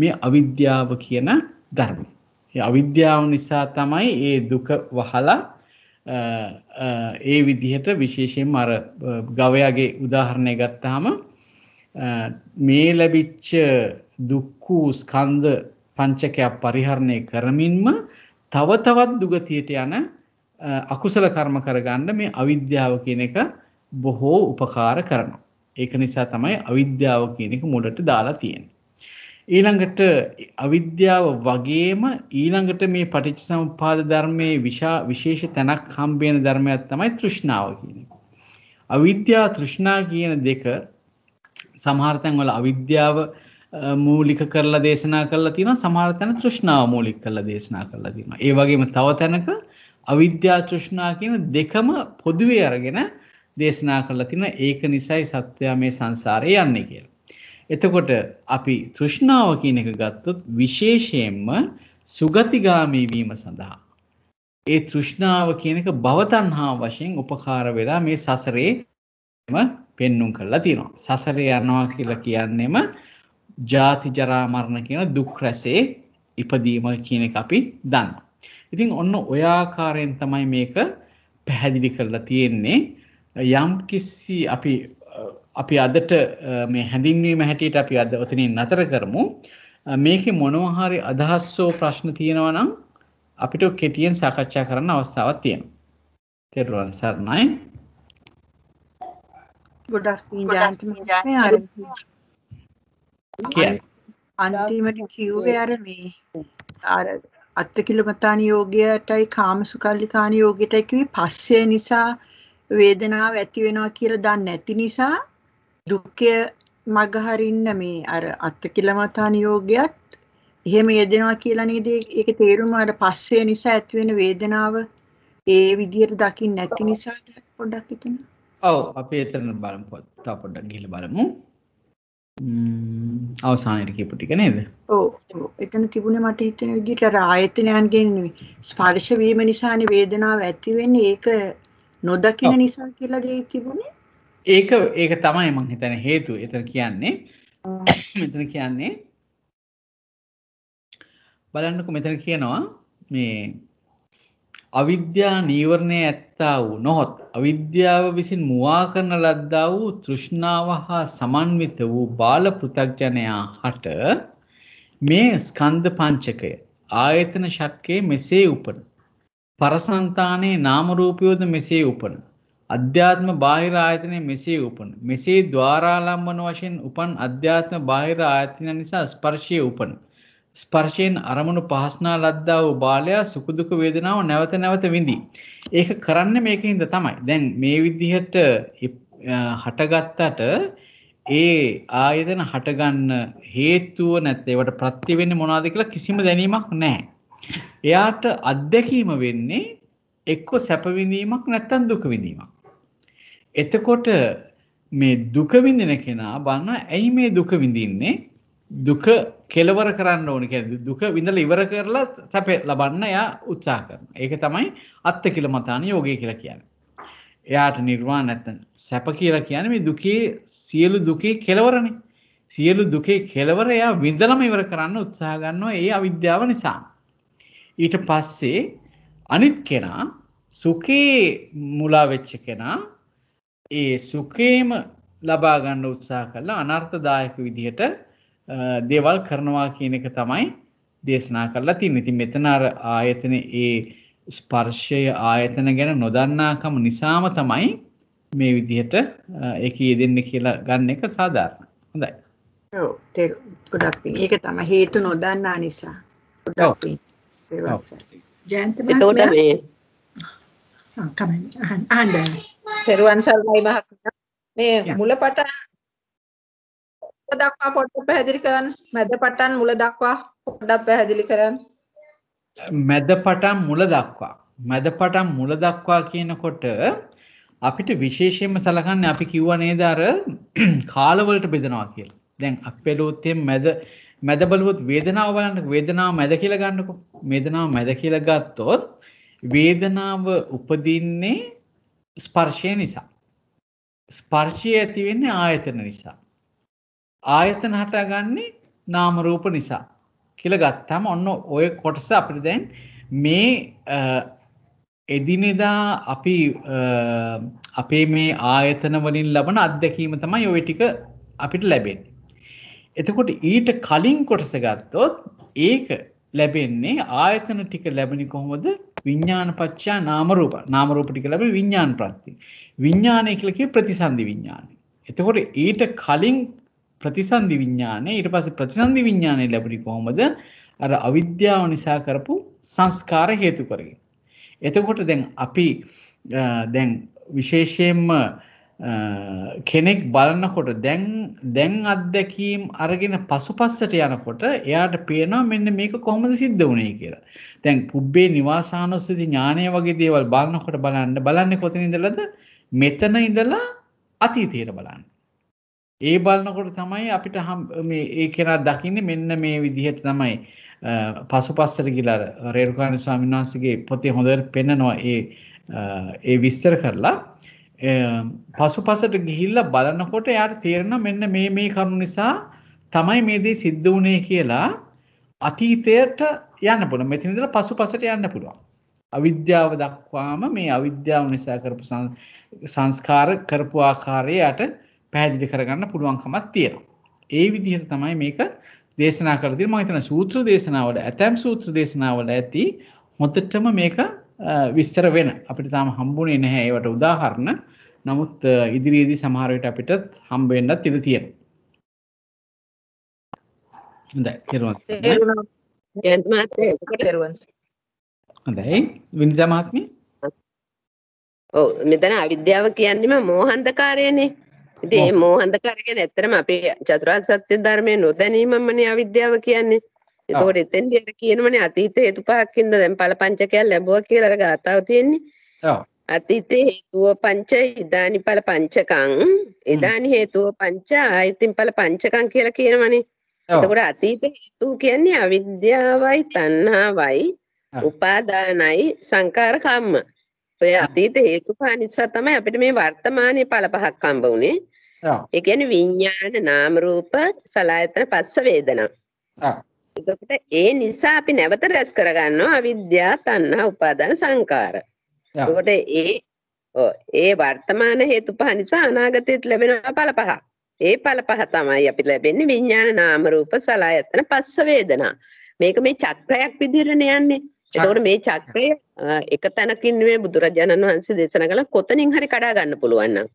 මේ අවිද්‍යාව කියන ධර්මය. අවිද්‍යාව නිසා තමයි ඒ දුක වහලා ඒ විදිහට විශේෂයෙන් අර ගවයාගේ උදාහරණය ගත්තාම මේ ලැබිච්ච දුක්කූ ස්කන්ධ පංචකයක් පරිහරණය කරමින්ම තව තවත් දුගතියට යන අකුසල කර්ම කරගන්න මේ අවිද්‍යාව කියන එක බොහෝ උපකාර කරනවා. ඒක නිසා තමයි අවිද්‍යාව කියන එක මුලට දාලා තියෙන්නේ. ඊළඟට අවිද්‍යාව වගේම ඊළඟට මේ පටිච්ච සමුපාද ධර්මයේ විශා විශේෂ තැනක් හම්බෙන ධර්මයක් තමයි තෘෂ්ණාව කියන එක. අවිද්‍යාව තෘෂ්ණා කියන දෙක සමහර තැන්වල අවිද්‍යාව මූලික කරලා දේශනා කරලා තියෙනවා සමහර තැන තෘෂ්ණාව මූලික කරලා දේශනා කරලා තියෙනවා. ඒ වගේම තව තැනක අවිද්‍යා තෘෂ්ණා කියන දෙකම පොදුවේ අරගෙන දේශනා කරලා තියෙනවා. ඒක නිසායි සත්‍යය මේ සංසාරේ යන්නේ කියලා. එතකොට අපි තෘෂ්ණාව කියන එක ගත්තොත් විශේෂයෙන්ම සුගතිගාමීවීම සඳහා. ඒ තෘෂ්ණාව කියන එක භවතන්හා වශයෙන් උපකාර වෙලා මේ සසරේම පෙන්නුම් කරලා තියෙනවා. සසරේ යනවා කියලා කියන්නෙම ජාති ජරා මරණ කියන දුක් රැසේ ඉපදීම කියන එක අපි දන්නවා. ඉතින් ඔන්න ඔය ආකාරයෙන් තමයි මේක පැහැදිලි කරලා තියෙන්නේ. යම් කිසි අපි අපි අදට මේ හැඳින්වීම හැටියට අපි අද ඔතනින් නතර කරමු මේක මොනවහරි අදහස්සෝ ප්‍රශ්න තියෙනවා නම් අපිට කෙටියෙන් සාකච්ඡා කරන්න අවස්ථාවක් තියෙනවා. තෙරුවන් සරණයි. ගොඩක් අන්තිමට කිව්වේ අර මේ අර අත්තකිලමතාන යෝගයටයි කාමසුකල්ලිකාන යෝගයටයි කිව්වේ පස්සේ නිසා වේදනාව ඇති වෙනවා කියලා දන්නේ නැති නිසා දුක්ඛය මගහරින්න මේ අර අත්කිලමතාන යෝගයත් එහෙම යෙදෙනවා කියලා නේද ඒක තේරුම අර පස්සේ නිසා ඇති වෙන වේදනාව ඒ විදියට දකින්න නැති නිසා පොඩ්ඩක් හිතන්න. ඔව් අපි එතන බලමු තව පොඩ්ඩක් ගිහලා බලමු. අවසානයට කියපු ටික නේද? ඔව්. එතන තිබුණේ මට හිතෙන විදිහට අර ආයතනයන්ගෙන් ස්පර්ශ වීම නිසානේ වේදනාව ඇති වෙන්නේ. ඒක නොදකින නිසා කියලා දෙයක් තිබුණේ. ඒක ඒක තමයි මං හිතන හේතු එතන කියන්නේ මෙතන කියන්නේ බලන්නක මෙතන කියනවා මේ අවිද්‍යා නීවරණය ඇත්තා වූ නොහොත් අවිද්‍යාව විසින් මුවා කරන ලද්දා වූ තෘෂ්ණාව හා සමන්විත වූ බාල පෘථග්ජනයා හට මේ ස්කන්ධ පංචකය ආයතන ෂට්කේ මෙසේ උපන පරසන්තානයේ නාමරූපයෝද මෙසේ උපන අධ්‍යාත්ම බාහිර ආයතනය මෙසේ උපන. මෙසේ ద్వාරාලම්බන වශයෙන් උපන් අධ්‍යාත්ම බාහිර ආයතන නිසා ස්පර්ශය උපන. ස්පර්ශයෙන් අරමුණු පහස්නා ලද්දා වූ බාලයා සුඛදුක වේදනාව නැවත නැවත විඳි. ඒක කරන්න මේකින්ද තමයි. දැන් මේ විදිහට හටගත්තට ඒ ආයතන හටගන්න හේතුව නැත්නම් ඒවට ප්‍රත්‍ය වෙන්නේ මොනවද කියලා කිසිම දැනීමක් නැහැ. එයාට අත්දැකීම වෙන්නේ එක්ක සැප විඳීමක් නැත්නම් දුක විඳීමක්. එතකොට මේ දුකවිඳෙන කෙනා බන්න ඇයි මේ දුකවිඳින්නේ දුක කෙලවර කරන්න ඕන කැ දුක විඳල ඉවර කරලා සැපේ ලබන්න එයා උත්සා කරන ඒක තමයි අත්ත කියල මතාන යෝගය කියලා කියන. එයාට නිර්වාණ ඇත්තන සැප කියලා කියන මේ දුකේ සියලු දුකේ කෙලවරණ සියලු දුකේ කෙලවර එයා විඳලම ඉවර කරන්න උත්සාහගන්නවා ඒ අවිද්‍යාව නිසා. ඊට පස්සේ අනිත් කෙනා සුකේ මුලා වෙච්ච කෙනා ඒ සුකේම ලබාගණ්ඩ උත්සාහ කරලා අනර්ථදායක විදිහට දේවල් කරනවා කියන එක තමයි දේශනා කරලා තින් ඉති මෙතනර ආයතන ඒ ස්පර්ශය ආයතන ගැන නොදන්නාකම නිසාම තමයි මේ විදිහට එක යෙදෙන්න කියලා ගන්න එක සාධාරණ හොඳයි ගොඩක් ඒක තම හේතු නොදන්නා නිසා ජයන්ත එතෝට වේ ආන්ඩ තෙරුවන් සරණයි මහත්මයා. මේ මුල පටන් දක්වා පොඩ්ඩක් පැහැදිලි කරන්න. මැද පටන් මුල දක්වා පොඩ්ඩක් පැහැදිලි කරන්න. මැද පටන් මුල දක්වා. මැද පටන් මුල දක්වා කියනකොට අපිට විශේෂයෙන්ම සලකන්නේ අපි කිව්වා නේද අර කාලවලට බෙදනවා කියලා. දැන් අපි බැලුවොත් මැද මැද බලුවොත් වේදනාව බලන්න වේදනාව මැද කියලා ගන්නකො. වේදනාව මැද කියලා ගත්තොත් වේදනාව උපදින්නේ ස්පර්ශය නිසා. ස්පර්ශය ඇතිවෙන්නේ ආයතන නිසා. ආයතන හටගන්නේ නාමරූප නිසා කියල ගත්තාම ඔන්න ඔය කොටස අපිට දැන් මේ එදිනෙදා අපි අපේ මේ ආයතන වලින් ලබන අත්දැකීම තමයි ඔය ටික අපිට ලැබෙන්. එතකොට ඊට කලින් කොටස ගත්තොත් ඒක ලැබෙන්නේ ආයතන ටික ලැබෙන කොහොමද විඤ්ඥාන පච්චා නාමරූප නාමරූපටි කලබ විඤ්ඥාන ප්‍රත්ති. විඤ්ඥානය කලකි ප්‍රතිසන්ධි විඤ්ඥානය. එතකොට ඊට කලින් ප්‍රතිසන්ධි විඤ්ඥානය ඉට පස ප්‍රතිසන්ධි විඤ්ඥානය ලැබරි කොහොමද අර අවිද්‍යාව නිසා කරපු සංස්කාර හේතු කරගෙන. එතකොට දැන් අපි දැන් විශේෂයෙන්ම කෙනෙක් බලන්නකොට දැන් දැන් අත්දැකීම් අරගෙන පසු පස්සට යනකොට එයාට පේනවා මෙන්න මේක කොහොමද සිද්ධ වුණේ කියලා. දැන් පුබ්බේ නිවාසානුස්සති ඥානය වගේ දේවල් බලනකොට බලන්න බලන්නේ කොතන ඉඳලාද? මෙතන ඉඳලා අතීතයට බලන්න. ඒ බලනකොට තමයි අපිට මේ ඒ කෙනා දකින්නේ මෙන්න මේ විදිහට තමයි පසුපස්සට ගිලා රේරුකාණ ස්වාමීන් වහන්සේගේ පොතේ හොඳට පෙන්නනවා ඒ ඒ විස්තර කරලා පසු පසට ගිහිල්ල බලන්නකොට යාට තේරෙන මෙන්න මේ මේ කරුණු නිසා තමයි මේදී සිද්ධ වනේ කියලා අතීතයට යන්න පුළ මෙතිනිදල පසු පසට යන්න පුළුවන්. අවිද්‍යාව දක්වාම මේ අවිද්‍යාව නිසා කරපු සංස්කාර කරපු ආකාරයට පැහැදිලි කරගන්න පුළුවන්කමක් තියෙනවා. ඒ විදිහට තමයි මේක දේශනා කරදිර මහිතන සූත්‍ර දේශනාවට ඇතැම් සූත්‍ර දේශනාවට ඇති හොතටම මේක විස්තර වෙන අපිට තාම හම්බුනේ නැහැ ඒවට උදාහරණ නමුත් ඉදිරියේදී සමහරවිට අපිටත් හම්බෙන්නත් ඉඩ තියෙනවා හොඳයි විනිදා මහත්මිය ඔව් මෙතන අවිද්‍යාව කියන්නේම මෝහන්දකාරයනේ ඉතින් මේ මෝහන්දකාරය කියන්නේ ඇත්තටම අපේ චතුරාර්ය සත්‍ය ධර්මයේ නොදැනීමමනේ අවිද්‍යාව කියන්නේ එතකොට එතෙන්ට කියනවනේ අතීත හේතු පහක්කින්ද දැන් ඵල පංචකයක් ලැබුවා කියලා අර ගාතාව තියෙන්නේ. අතීතේ හේතුව පංච ඉදානි ඵල පංචකං ඉදානි හේතුව පංච ආයතින් ඵල පංචකං කියලා කියනවනේ. එතකොට අතීත හේතු කියන්නේ අවිද්‍යාවයි තණ්හාවයි උපාදානයි සංකාර කම්ම. ඔය අතීත හේතු පහ නිසා තමයි අපිට මේ වර්තමානයේ ඵල පහක් හම්බ වුනේ. ඒ කියන්නේ විඥාන නාම රූප සලආයතන පස්ස වේදනා. එතකොට ඒ නිසා අපි නැවත රැස් කරගන්නවා අවිද්‍යා තණ්හා උපාදාන සංකාර. එතකොට ඒ ඒ වර්තමාන හේතු පහ නිසා අනාගතයේත් ලැබෙනවා ඵල පහ. ඒ ඵල පහ තමයි අපි ලැබෙන්නේ විඥාන නාම රූප සලආයතන පස්ස වේදනා. මේක මේ චක්‍රයක් විදිහටනේ යන්නේ. එතකොට මේ චක්‍රය එක තැනකින් නෙවෙයි බුදුරජාණන් වහන්සේ දේශනා කළ කොතනින් හරි කඩා ගන්න පුළුවන් නම්.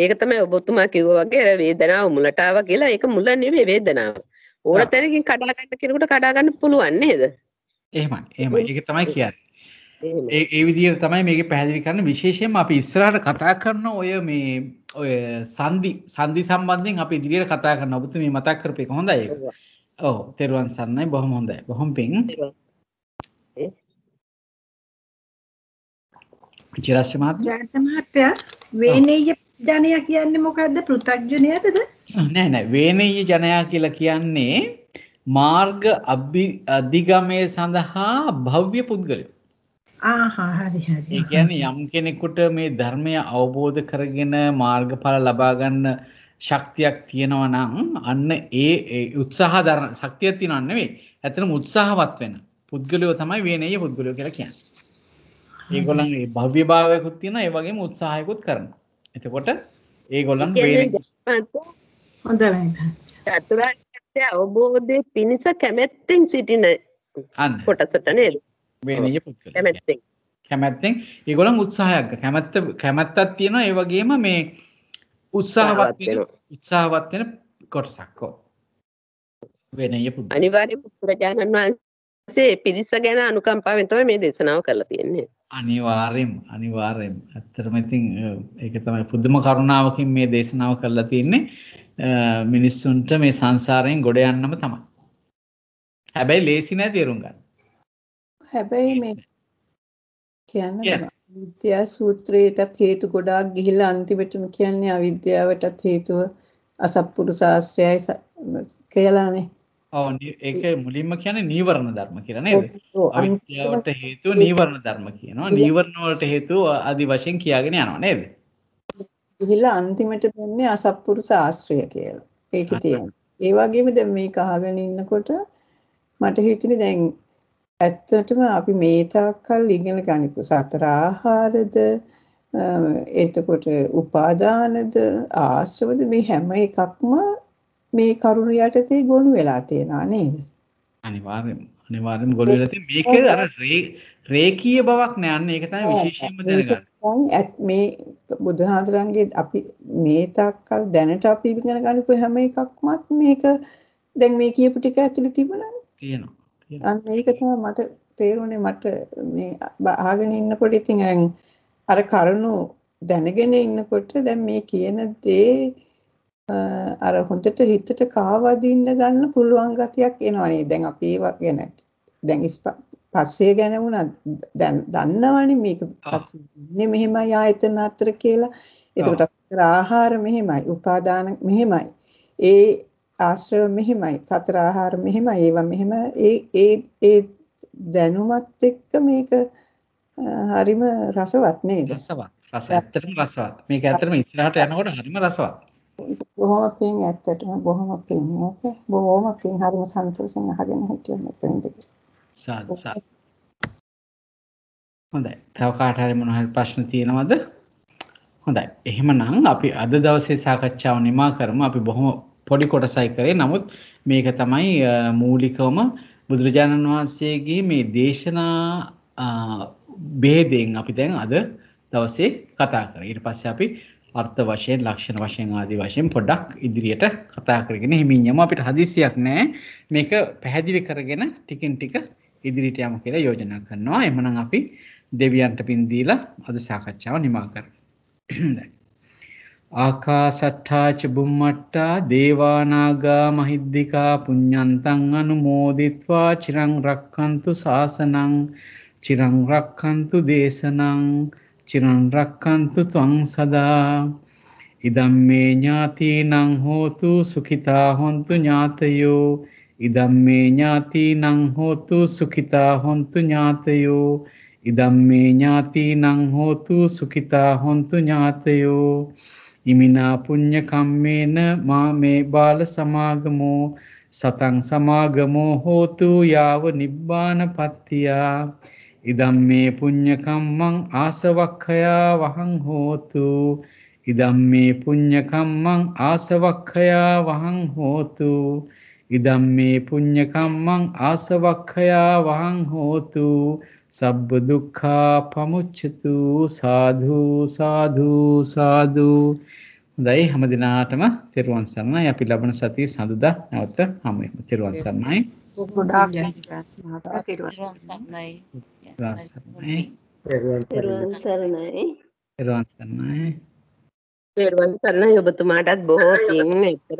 ඒක තමයි ඔබතුමා කිව්වා වගේ අර වේදනාව මුලට ආවා කියලා ඒක මුල නෙවෙයි වේදනාව. ඕන තැනකින් කඩාගන්න කෙනෙකුට කඩාගන්න පුළුවන් නේද එහෙමයි එහෙමයි ඒක තමයි කියන්නේ ඒ විදිහට තමයි මේක පැහැදිලි කරන්න විශේෂයෙන්ම අපි ඉස්සරහට කතා කරන ඔය මේ ඔය සංදි සංදි සම්බන්ධයෙන් අපි ඉදිරියට කතා කරන ඔබතු මේ මතක් කරපු එක හොඳයි ඔව් තෙරුවන් සරණයි බොහොම හොඳයි බොහොම පිං චිරස්ස මහත්තයා චිරස්ස මහත්තයා වේනේය ජනය කියන්නේ මොකක්ද පෘථක්ජනයටද නෑන වේනීය ජනයා කියලා කියන්නේ මාර්ග අධිගමය සඳහා භව්‍ය පුද්ගලයෝ ඒ කියන්නේ යම් කෙනෙකුට මේ ධර්මය අවබෝධ කරගෙන මාර්ගඵල ලබාගන්න ශක්තියක් තියෙනව නම් අන්න ඒ උත්සාහ ධර්ම ශක්තියක් තියෙනව නෙවෙයි ඇත්තටම උත්සාහවත් වෙන පුද්ගලයෝ තමයි වේනීය පුද්ගලයෝ කියලා කියන්නේ. ඒගොල්ලන් ඒ භව්‍ය භාවයකුත් තියෙනවා ඒ වගේම උත්සාහයකුත් කරනවා. එතකොට ඒ ගොල්ලන් හොඳ චතුරාර්ය අවබෝධය පිණිස කැමැත්තෙන් සිටින කොටසට නේද කැමැත්තෙන් කැමැත්තෙන් ඒගොලන් උත්සාහයක් කැමැත්ත කැමැත්තත් තියෙන ඒ වගේම මේ උත්සාහවත් උත්සාහවත් වෙන කොටසක්කෝ වෙනය අනිවාර්ය පුරජාණන් වහන්සේ පිරිස ගැන අනුකම්පාවෙන් තමයි මේ දේශනාව කරලා තියෙන්නේ අනිවාර්යෙන් අනිවාර්යෙන් ඇත්තටම ඉතින් ඒක තමයි පුදුම කරුණාවකින් මේ දේශනාව කරලා තියෙන්නේ මිනිස්සුන්ට මේ සංසාරයෙන් ගොඩ යන්නම තමයි. හැබැයි ලේසි නෑ තේරුම් ගන්න. හැබැයි මේ කියන්නේ විද්‍යා සූත්‍රයටත් හේතු ගොඩාක් ගිහිලා අන්තිමටම කියන්නේ අවිද්‍යාවටත් හේතුව අසත්පුරු ශාස්ත්‍රයයි කියලානේ. ඒක මුලින්ම කියන නීවරණ ධර්ම කියරන අවිද්‍යාවට හේතු නීවරණ ධර්ම කියනවා නීවරණවලට හේතු අදි වශයෙන් කියාගෙන යනවා නේද ගිහිල්ල අන්තිමට වෙන්නේ අසත්පුරුෂ ආශ්‍රය කියලා ඒක තියෙන ඒ වගේම දැන් මේක අහගෙන ඉන්නකොට මට හිතුනේ දැන් ඇත්තටම අපි මේ තාක්කල් ඉගෙන ගනිපු සතර ආහාරද එතකොට උපාදානද ආශ්‍රවද මේ හැම එකක්ම මේ කරුණ යටතේ ගොනු වෙලා තියෙනවා නේද? අනිවාර්යයෙන්ම අනිවාර්යයෙන්ම ගොළු වෙලා තියෙන මේක අර රේකීය බවක් නෑ අන්න ඒක තමයි විශේෂයෙන්ම දැනගන්න. මේ බුදුහාඳුරන්ගේ අපි මේ තාක්කල් දැනට අපි ඉගෙන ගන්නපු හැම එකක්මත් මේක දැන් මේ කියපු ටික ඇතුලේ තිබුණානේ. තියෙනවා. අන්න ඒක තමයි මට තේරුණේ මට මේ අහගෙන ඉන්නකොට ඉතින් අර කරුණු දැනගෙන ඉන්නකොට දැන් මේ කියන දේ අර හොඳට හිතට කාවදින්න ගන්න පුළුවන් ගතියක් එනවනේ. දැන් අපි ඒව ගැන දැන් පස්සේ ගැන වුණා දැන් දන්නවනේ මේක පස්සේ මෙහෙමයි ආයතන අතර කියලා. එතකොට සතර ආහාර මෙහෙමයි, උපාදාන මෙහෙමයි. ඒ ආශ්‍රව මෙහෙමයි, සතර ආහාර මෙහෙමයි, ඒවා මෙහෙම ඒ ඒ ඒ දැනුමත් එක්ක මේක හරිම රසවත් නේද? රසවත්. රස ඇත්තටම රසවත්. මේක ඇත්තටම ඉස්සරහට යනකොට හරිම රසවත්. බොහොම පිං ඇත්තටම බොහොම පිං ඕක බොහොම පිං හරිම සන්තෝෂෙන් අහගෙන හිටියා මෙතන ඉඳගෙන සාදු සාදු හොඳයි තව කාට හරි මොන හරි ප්‍රශ්න තියෙනවද හොඳයි එහෙමනම් අපි අද දවසේ සාකච්ඡාව නිමා කරමු අපි බොහොම පොඩි කොටසයි කරේ නමුත් මේක තමයි මූලිකවම බුදුරජාණන් වහන්සේගේ මේ දේශනා බේදයෙන් අපි දැන් අද දවසේ කතා කර ඊට පස්සේ අපි අර්ථ වශයෙන් ලක්ෂණ වශයෙන් ආදී වශයෙන් පොඩක් ඉදිරියට කතා කරගෙන හිමින් යමු අපිට හදිසියක් නෑ මේක පැහැදිලි කරගෙන ටිකෙන් ටික ඉදිරියට යමු කියලා යෝජනා කරනවා එමනම් අපි දෙවියන්ට පින් දීලා අද සාකච්ඡාව නිමා කරමු ආකාසට්ඨා ච බුම්මට්ටා දේවානාගා මහිද්దికා පුඤ්ඤන්තං අනුමෝදිත්වා චිරං රක්ඛන්තු සාසනං චිරං රක්ඛන්තු දේශනං චිරන් රක්කන්තු ත්වං සදා ඉදම් මේ ඥාතිනං හෝතු සුඛිතා හොන්තු ඥාතයෝ ඉදම් මේ ඥාතිනං හෝතු සුඛිතා හොන්තු ඥාතයෝ ඉදම් මේ ඥාතිනං හෝතු සුඛිතා හොන්තු ඥාතයෝ ඉමිනා පුඤ්ඤ කම්මේන මා මේ බාල සමාගමෝ සතං සමාගමෝ හෝතු යාව නිබ්බාන පත්තියා ඉදම් මේ පුඤ්ඤකම්මං ආසවක්ඛයා වහං හෝතු ඉදම් මේ පුඤ්ඤකම්මං ආසවක්ඛයා වහං හෝතු ඉදම් මේ පුඤ්ඤකම්මං ආසවක්ඛයා වහං හෝතු සබ්බ දුක්ඛා පමුච්ඡතු සාධු සාධු සාධු හොඳයි හැම දිනාටම තෙරුවන් සරණයි අපි ලබන සතිය සඳුදා නැවත හමු වෙමු තෙරුවන් සරණයි Good afternoon. Sarnai. Sarnai. Everyone Sarnai. Everyone Sarnai. Everyone Sarnai. ඔබතුමාටත් බොහෝ පින්.